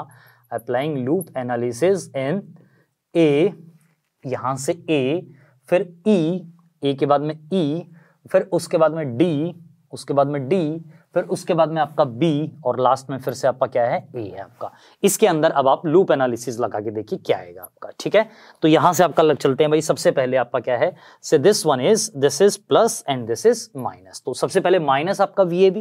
applying loop analysis in A यहां से ए फिर ई e, ए के बाद में ई e, फिर उसके बाद में डी उसके बाद में डी फिर उसके बाद में आपका बी और लास्ट में फिर से आपका क्या है ए है आपका इसके अंदर अब आप लूप एनालिसिस लगा के देखिए क्या आएगा आपका ठीक है तो यहां से आपका लग चलते हैं भाई सबसे पहले आपका क्या है से this one is this is plus and this is minus तो सबसे पहले माइनस आपका वी ए बी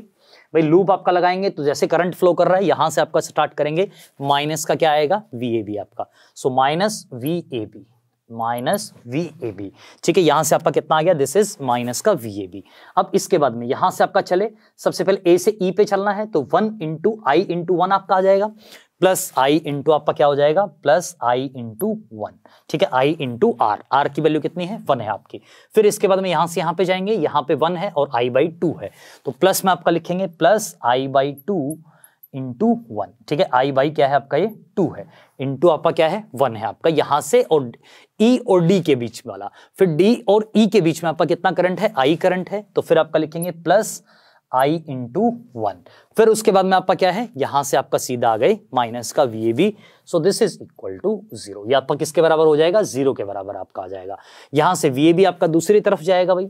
भाई लूप आपका लगाएंगे तो जैसे करंट फ्लो कर रहा है यहां से आपका स्टार्ट करेंगे माइनस का क्या आएगा वी ए बी आपका so minus V A B minus V A B ठीक है यहां से आपका कितना आ गया दिस इज माइनस का वी ए बी अब इसके बाद में यहां से आपका चले सबसे पहले ए से ई e पे चलना है तो one into I into one आपका आ जाएगा प्लस आई इंटू आपका क्या हो जाएगा प्लस आई इंटू वन ठीक है आई इंटू आर आर की वैल्यू कितनी है वन है आपकी फिर इसके बाद में यहां से यहां पे जाएंगे यहां पे वन है और आई बाई टू है तो प्लस में आपका लिखेंगे plus I by two into one ठीक है आई बाई क्या है आपका ये टू है इंटू आपका क्या है वन है आपका यहां से और ई e और डी के बीच वाला फिर डी और ई e के बीच में आपका कितना करंट है आई करंट है तो फिर आपका लिखेंगे प्लस आई इंटू वन फिर उसके बाद में आपका क्या है यहां से आपका सीधा आ गई माइनस का V A B so this is equal to zero आपका किसके बराबर हो जाएगा जीरो के बराबर आपका आ जाएगा यहां से वी ए बी आपका दूसरी तरफ जाएगा भाई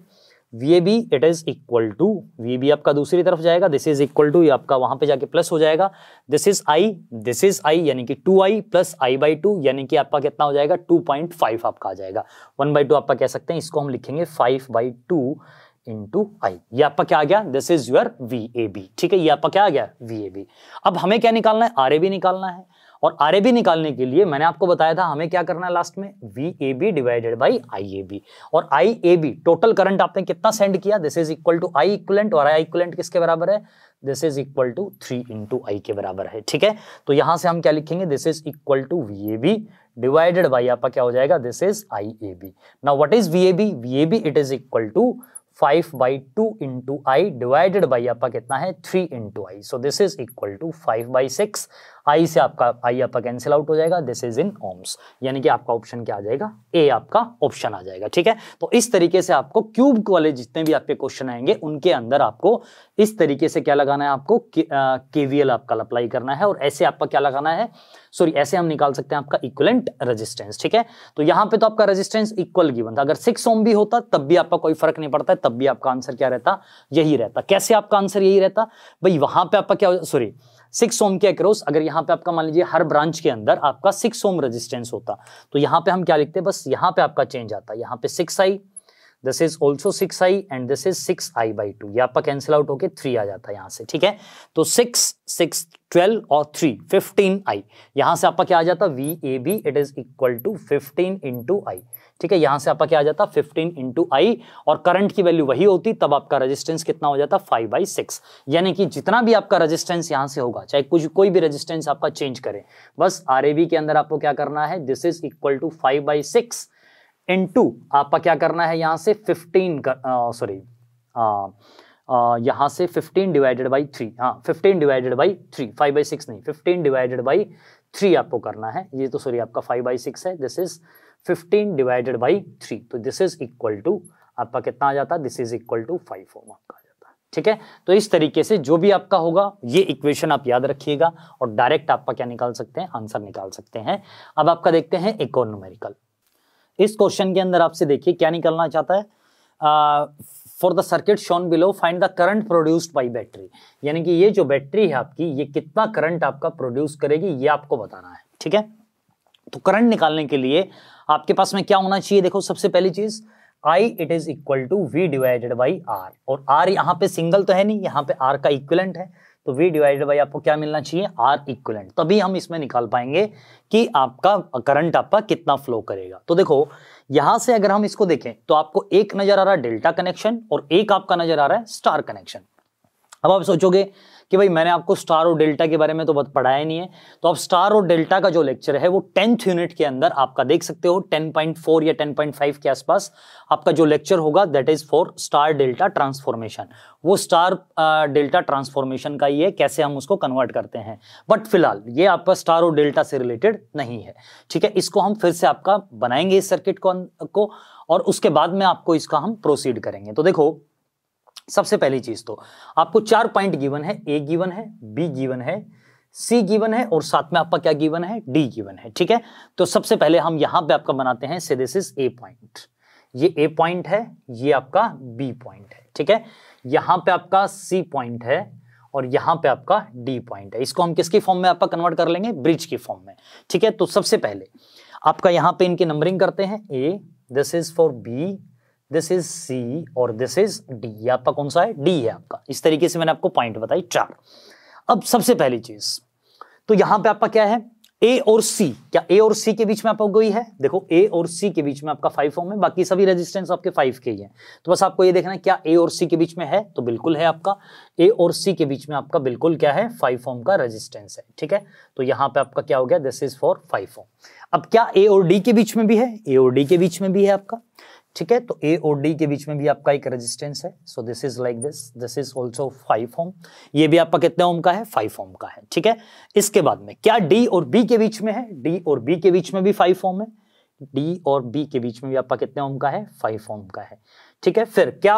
V A B it is equal to V B आपका दूसरी तरफ जाएगा दिस इज इक्वल टू आपका वहां पे जाके प्लस हो जाएगा this is I this is I यानी कि two I plus I by two यानी कि आपका कितना हो जाएगा टू पॉइंट फाइव आपका आ जाएगा वन बाई टू आपका कह सकते हैं इसको हम लिखेंगे five by two into I ये आपका क्या आ गया this is your V A B ठीक है ये आपका क्या आ गया वी ए बी अब हमें क्या निकालना है आर ए बी निकालना है और आर निकालने के लिए मैंने आपको बताया था हमें क्या करना है लास्ट में V A B divided by I A B और I A B total current आपने कितना सेंड किया this is equal to I equivalent और आई इक्वलेंट किसके बराबर है this is equal to three into I के बराबर है ठीक है तो यहां से हम क्या लिखेंगे this is equal to V A B divided by आपका क्या हो जाएगा this is I A B ना what is V A B V A B it is equal to five by two into I divided by आपका कितना है three into I so this is equal to five by six I से आपका आई आपका cancel out हो जाएगा this is in ohms यानी कि आपका ऑप्शन क्या आ जाएगा ए आपका ऑप्शन आ जाएगा ठीक है तो इस तरीके से आपको क्यूब वाले जितने भी आपके क्वेश्चन आएंगे उनके अंदर आपको इस तरीके से क्या लगाना है आपको केवीएल आपका अप्लाई करना है और ऐसे आपका क्या लगाना है सॉरी ऐसे हम निकाल सकते हैं आपका इक्वलेंट रेजिस्टेंस ठीक है तो यहां पे तो आपका रेजिस्टेंस इक्वल गिवन था अगर सिक्स ओम भी होता तब भी आपका कोई फर्क नहीं पड़ता है तब भी आपका आंसर क्या रहता यही रहता कैसे आपका आंसर यही रहता भाई वहां पे आपका क्या सॉरी सिक्स ओम के अक्रॉस अगर यहाँ पे आपका मान लीजिए हर ब्रांच के अंदर आपका सिक्स ओम रेजिस्टेंस होता तो यहाँ पे हम क्या लिखते हैं बस यहाँ पे आपका चेंज आता यहाँ पे six I this is also six I and this is six I by two ये आपका कैंसिल आउट होकर थ्री आ जाता है यहाँ से ठीक है तो सिक्स सिक्स ट्वेल्व और थ्री फिफ्टीन आई यहाँ से आपका क्या आ जाता V A B it is equal to fifteen into I ठीक है यहां से आपका क्या आ जाता फिफ्टीन इंटू आई और करंट की वैल्यू वही होती तब आपका रजिस्टेंस कितना हो जाता फाइव बाई सिक्स यानी कि जितना भी आपका रजिस्टेंस यहाँ से होगा चाहे कुछ कोई भी रजिस्टेंस आपका चेंज करे बस आर के अंदर आपको क्या करना है this is equal to five by six into आपका क्या करना है यहाँ से फिफ्टीन सॉरी यहाँ से 15 डिवाइडेड बाई थ्री हाँ 15 divided by three five by six नहीं 15 डिवाइडेड बाई थ्री आपको करना है ये तो सॉरी आपका फाइव बाई सिक्स है this is fifteen divided by three तो दिस इज इक्वल टू आपका कितना आ जाता है this is equal to five फॉर्म आपका ठीक है तो इस तरीके से जो भी आपका होगा ये इक्वेशन आप याद रखिएगा और डायरेक्ट आपका क्या निकाल सकते हैं आंसर निकाल सकते हैं अब आपका देखते हैं एक और न्यूमेरिकल इस क्वेश्चन के अंदर आपसे देखिए क्या निकलना चाहता है for the circuit shown below find the current produced by battery यानी कि ये जो बैटरी है आपकी ये कितना करंट आपका प्रोड्यूस करेगी ये आपको बताना है ठीक है तो करंट निकालने के लिए आपके पास में क्या होना चाहिए देखो सबसे पहली चीज I it is equal to V divided by R और R यहाँ पे सिंगल तो है नहीं यहाँ पे R का इक्वलेंट है तो V डिवाइडेड बाई आपको क्या मिलना चाहिए आर इक्वलेंट तभी हम इसमें निकाल पाएंगे कि आपका करंट आपका कितना फ्लो करेगा तो देखो यहां से अगर हम इसको देखें तो आपको एक नजर आ रहा है डेल्टा कनेक्शन और एक आपका नजर आ रहा है स्टार कनेक्शन अब आप सोचोगे कि भाई मैंने आपको स्टार और डेल्टा के बारे में तो बहुत पढ़ाया नहीं है तो आप स्टार और डेल्टा का जो लेक्चर है वो टेंथ यूनिट के अंदर आपका देख सकते हो 10.4 या 10.5 के आसपास आपका जो लेक्चर होगा that is for star delta transformation वो स्टार डेल्टा ट्रांसफॉर्मेशन का ही है कैसे हम उसको कन्वर्ट करते हैं बट फिलहाल ये आपका स्टार और डेल्टा से रिलेटेड नहीं है ठीक है इसको हम फिर से आपका बनाएंगे इस सर्किट को, को और उसके बाद में आपको इसका हम प्रोसीड करेंगे तो देखो सबसे पहली चीज तो आपको चार पॉइंट गिवन है ए गिवन है बी गिवन है सी गिवन है और साथ में आपका क्या गिवन है डी गिवन है ठीक है तो सबसे पहले हम यहां पे आपका बनाते हैं से दिस इज ए पॉइंट ये ए पॉइंट है ये आपका बी पॉइंट है ठीक है यहां पे आपका सी पॉइंट है और यहां पे आपका डी पॉइंट है इसको हम किसकी फॉर्म में आपका कन्वर्ट कर लेंगे ब्रिज की फॉर्म में ठीक है तो सबसे पहले आपका यहां पे इनकी नंबरिंग करते हैं A this is for B this is C और दिस इज डी आपका कौन सा है डी है आपका इस तरीके से मैंने आपको पॉइंट बताई चार अब सबसे पहली चीज तो यहां पे आपका क्या है ए और सी क्या ए और सी के बीच में आपको गई है देखो ए और सी के बीच में आपका फाइव फॉर्म है बाकी सभी रेजिस्टेंस आपके फाइव के ही हैं तो बस आपको ये देखना है क्या ए और सी के बीच में है तो बिल्कुल है आपका ए और सी के बीच में आपका बिल्कुल क्या है फाइव फॉर्म का रेजिस्टेंस है ठीक है तो यहां पे आपका क्या हो गया दिस इज फॉर फाइव फॉर्म अब क्या ए और डी के बीच में भी है ए और डी के बीच में भी है आपका ठीक है तो ए और डी के बीच में भी आपका एक रेजिस्टेंस है so this is like this this is also five ohm ये भी आपका कितने ओम का है फाइव होम का है ठीक है इसके बाद में क्या डी और बी के बीच में है डी और बी के बीच में भी फाइव होम है डी और बी के बीच में भी आपका कितने ओम का है फाइव होम का है ठीक है फिर क्या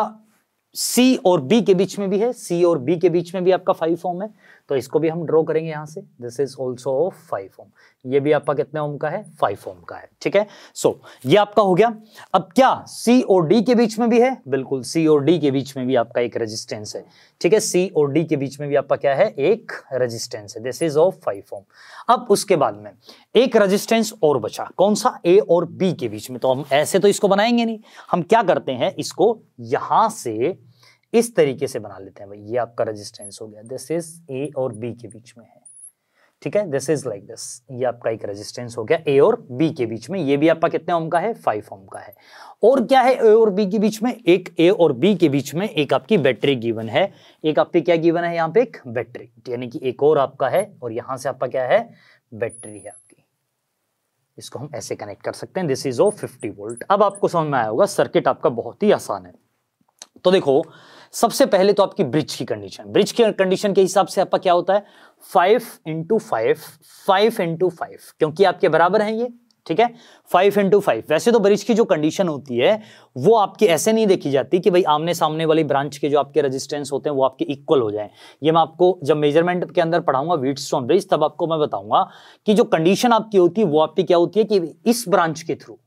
सी और बी के बीच में भी है सी और बी के बीच में भी आपका फाइव होम है तो इसको भी हम ड्रॉ करेंगे यहाँ से this is also of five ohm ये भी आपका कितने ओम का है फाइव ओम का है ठीक है सो so, ये आपका हो गया अब क्या सी और डी के बीच में भी है बिल्कुल सी और डी के बीच में भी आपका एक रेजिस्टेंस है ठीक है सी और डी के बीच में भी आपका क्या है एक रेजिस्टेंस है this is of five ohm अब उसके बाद में एक रेजिस्टेंस और बचा कौन सा ए और बी के बीच में तो हम ऐसे तो इसको बनाएंगे नहीं हम क्या करते हैं इसको यहां से इस तरीके से बना लेते हैं भाई ये आपका रजिस्टेंस हो गया दिस इज ए और बी के बीच में है ठीक है दिस इज लाइक दिस ये आपका एक रेजिस्टेंस हो गया ए और बी के बीच में ये भी आपका कितने ओम का है फाइव ओम का है और क्या है ए और बी के बीच में एक ए और बी के बीच में एक आपकी बैटरी गिवन है एक आपकी क्या गिवन है यहाँ पे एक बैटरी यानी कि एक और आपका है और यहां से आपका क्या है बैटरी है आपकी इसको हम ऐसे कनेक्ट कर सकते हैं this is of fifty volt अब आपको समझ में आया होगा सर्किट आपका बहुत ही आसान है तो देखो सबसे पहले तो आपकी ब्रिज की कंडीशन ब्रिज की कंडीशन के हिसाब से आपका क्या होता है five into five five into five क्योंकि आपके बराबर हैं ये ठीक है फाइव इंटू फाइव वैसे तो ब्रिज की जो कंडीशन होती है वो आपकी ऐसे नहीं देखी जाती कि भाई आमने सामने वाली ब्रांच के जो आपके रेजिस्टेंस होते हैं वो आपके इक्वल हो जाएं ये मैं आपको जब मेजरमेंट के अंदर पढ़ाऊंगा वीट स्टोन ब्रिज तब आपको मैं बताऊंगा कि जो कंडीशन आपकी होती है वो आपकी क्या होती है कि इस ब्रांच के थ्रू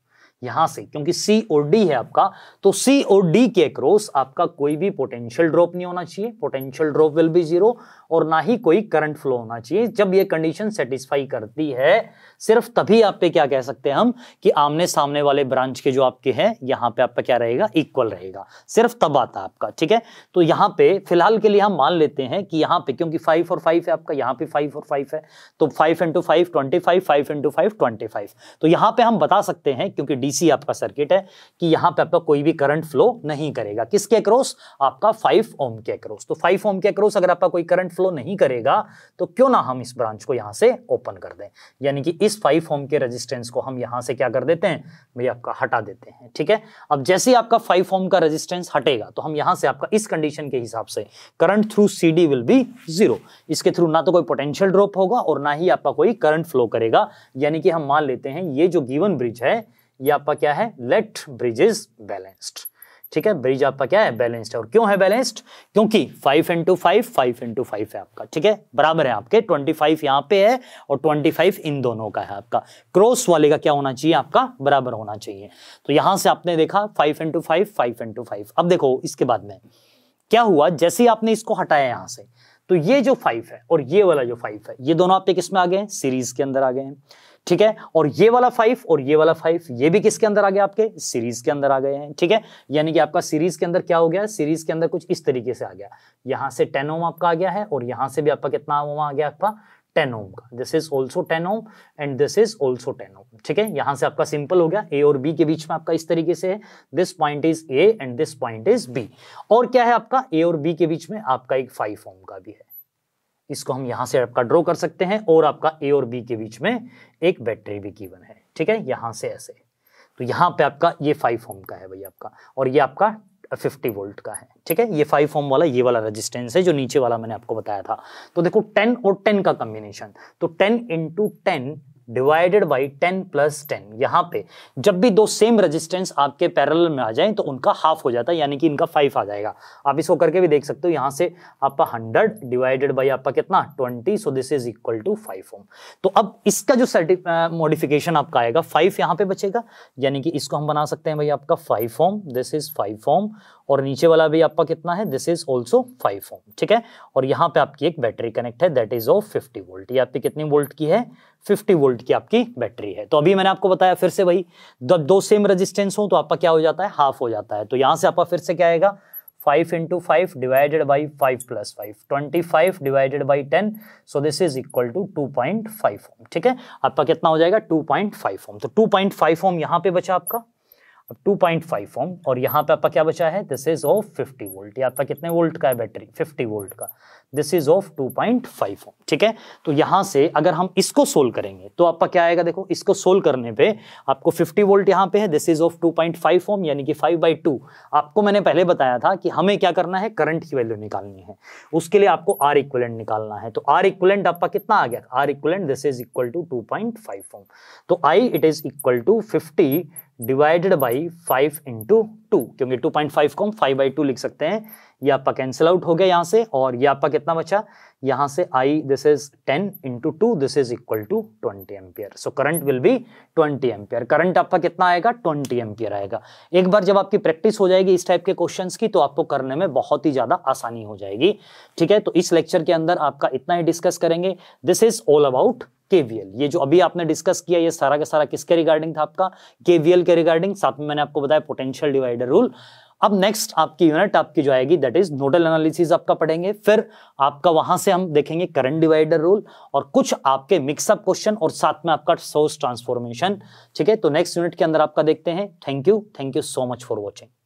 यहां से क्योंकि सी ओ डी है आपका तो सी ओ डी के क्रॉस आपका कोई भी पोटेंशियल ड्रॉप नहीं होना चाहिए potential drop will be zero और ना ही कोई करंट फ्लो होना चाहिए जब ये कंडीशन सेटिस्फाई करती है सिर्फ तभी आप पे क्या कह सकते हैं हम कि आमने सामने वाले ब्रांच के जो आपके हैं यहां पे आपका क्या रहेगा इक्वल रहेगा सिर्फ तब आता है आपका ठीक है तो यहां पे फिलहाल के लिए हम मान लेते हैं कि यहां पे क्योंकि फाइव और फाइव है आपका यहां पे फाइव और फाइव है तो five into five twenty five five into five twenty five तो यहां पे हम बता सकते हैं क्योंकि डी डीसी आपका सर्किट है कि यहां पे आपका कोई भी करंट फ्लो नहीं करेगा किसके अक्रॉस आपका फाइव ओम के अक्रॉस तो फाइव ओम के अक्रॉस अगर आपका कोई करंट फ्लो नहीं करेगा तो क्यों ना हम इस ब्रांच को यहां से ओपन कर दें यानी कि इस फाइव ओम के रजिस्टेंस को हम यहां से क्या कर देते हैं भैया आपका हटा देते हैं ठीक है अब जैसे ही आपका फाइव ओम का रजिस्टेंस हटेगा तो हम यहां से आपका इस कंडीशन के हिसाब से current through C D will be zero इसके थ्रू ना तो कोई पोटेंशियल ड्रॉप होगा और ना ही आपका कोई करंट फ्लो करेगा यानी कि हम मान लेते हैं ये जो गिवन ब्रिज है ये आपका क्या है लेट ब्रिज इज बैलेंस्ड ठीक है ब्रिज आपका क्या है बैलेंस्ड और क्यों है बैलेंस्ड क्योंकि five into five five into five है आपका ठीक है बराबर है आपके ट्वेंटी फाइव यहाँ पे है और ट्वेंटी फाइव इन दोनों का है आपका क्रॉस वाले का क्या होना चाहिए आपका बराबर होना चाहिए तो यहां से आपने देखा five into five five into five अब देखो इसके बाद में क्या हुआ जैसे ही आपने इसको हटाया यहां से तो ये जो फाइव है और ये वाला जो फाइव है ये दोनों आपके किस में आ गए सीरीज के अंदर आ गए हैं ठीक है और ये वाला फाइव और ये वाला फाइव ये भी किसके अंदर आ गया आपके सीरीज के अंदर आ गए हैं ठीक है यानी कि आपका सीरीज के अंदर क्या हो गया सीरीज के अंदर कुछ इस तरीके से आ गया यहाँ से टेन ओम आपका आ गया है और यहाँ से भी आपका कितना ओम आ गया आपका टेन ओम का this is also ten ohm and this is also ten ohm ठीक है यहाँ से आपका सिंपल हो गया ए और बी के बीच में आपका इस तरीके से है this point is A and this point is B और क्या है आपका ए और बी के बीच में आपका एक फाइव ओम का भी है इसको हम यहां से आपका ड्रॉ कर सकते हैं और आपका ए और बी के बीच में एक बैटरी भी की है ठीक है यहां से ऐसे तो यहां पे आपका ये फाइव होम का है भैया आपका और ये आपका 50 वोल्ट का है ठीक है ये फाइव होम वाला ये वाला रेजिस्टेंस है जो नीचे वाला मैंने आपको बताया था तो देखो 10 और 10 का कॉम्बिनेशन तो 10 into ten divided by ten plus ten यहाँ पे जब भी दो सेम रेजिस्टेंस आपके पैरल में आ जाए तो उनका हाफ हो जाता है यानी कि इनका फाइव आ जाएगा आप इसको करके भी देख सकते हो यहाँ से आपका हंड्रेड डिवाइडेड बाई आपका कितना twenty so this is equal to five ohm तो अब इसका जो मॉडिफिकेशन आपका आएगा फाइव यहाँ पे बचेगा यानी कि इसको हम बना सकते हैं भाई आपका five ohm this is five ohm और नीचे वाला भी आपका कितना है this is also five ohm ठीक है और यहाँ पे आपकी एक बैटरी कनेक्ट है that is of fifty volt ये आपकी कितनी वोल्ट की है 50 वोल्ट की आपकी बैटरी है तो अभी मैंने आपको बताया फिर से वही जब दो सेम रेजिस्टेंस हो तो आपका क्या हो जाता है हाफ हो जाता है तो यहाँ से आपका फिर से क्या आएगा five into five divided by five plus five twenty five divided by ten so this is equal to two point five ohm ठीक है आपका कितना हो जाएगा टू पॉइंट फाइव ओम तो टू पॉइंट फाइव ओम यहाँ पे बचा आपका 2.5 ओम और यहाँ पे आपका क्या बचा है दिस इज ऑफ 50 वोल्ट ये आपका कितने वोल्ट का है बैटरी 50 वोल्ट का दिस इज ऑफ 2.5 ओम ठीक है तो यहाँ से अगर हम इसको सोल्व करेंगे तो आपका क्या आएगा देखो इसको सोल्व करने पे आपको 50 वोल्ट यहाँ पे है दिस इज ऑफ 2.5 ओम यानी कि 5 बाई टू आपको मैंने पहले बताया था कि हमें क्या करना है करंट की वैल्यू निकालनी है उसके लिए आपको आर इक्वलेंट निकालना है तो आर इक्वलेंट आपका कितना आ गया R equivalent this is equal to two ohm तो I it is equal to fifty divided by five into two क्योंकि टू पॉइंट फाइव को हम फाइव बाई टू लिख सकते हैं ये आपका कैंसिल आउट हो गया यहाँ से और ये आपका कितना बचा यहाँ से I this is ten into two this is equal to twenty ampere so current will be twenty ampere current आपका कितना आएगा ट्वेंटी एम्पियर आएगा एक बार जब आपकी प्रैक्टिस हो जाएगी इस टाइप के क्वेश्चन की तो आपको करने में बहुत ही ज्यादा आसानी हो जाएगी ठीक है तो इस लेक्चर के अंदर आपका इतना ही डिस्कस करेंगे this is all about KVL ये जो अभी आपने डिस्कस किया ये सारा का सारा किसके रिगार्डिंग था आपका केवीएल के रिगार्डिंग साथ में मैंने आपको बताया पोटेंशियल डिवाइडर रूल अब नेक्स्ट आपकी यूनिट आपकी जो आएगी दैट इज नोडल एनालिसिस आपका पढ़ेंगे फिर आपका वहां से हम देखेंगे करंट डिवाइडर रूल और कुछ आपके मिक्सअप क्वेश्चन और साथ में आपका सोर्स ट्रांसफॉर्मेशन ठीक है तो नेक्स्ट यूनिट के अंदर आपका देखते हैं thank you thank you so much for watching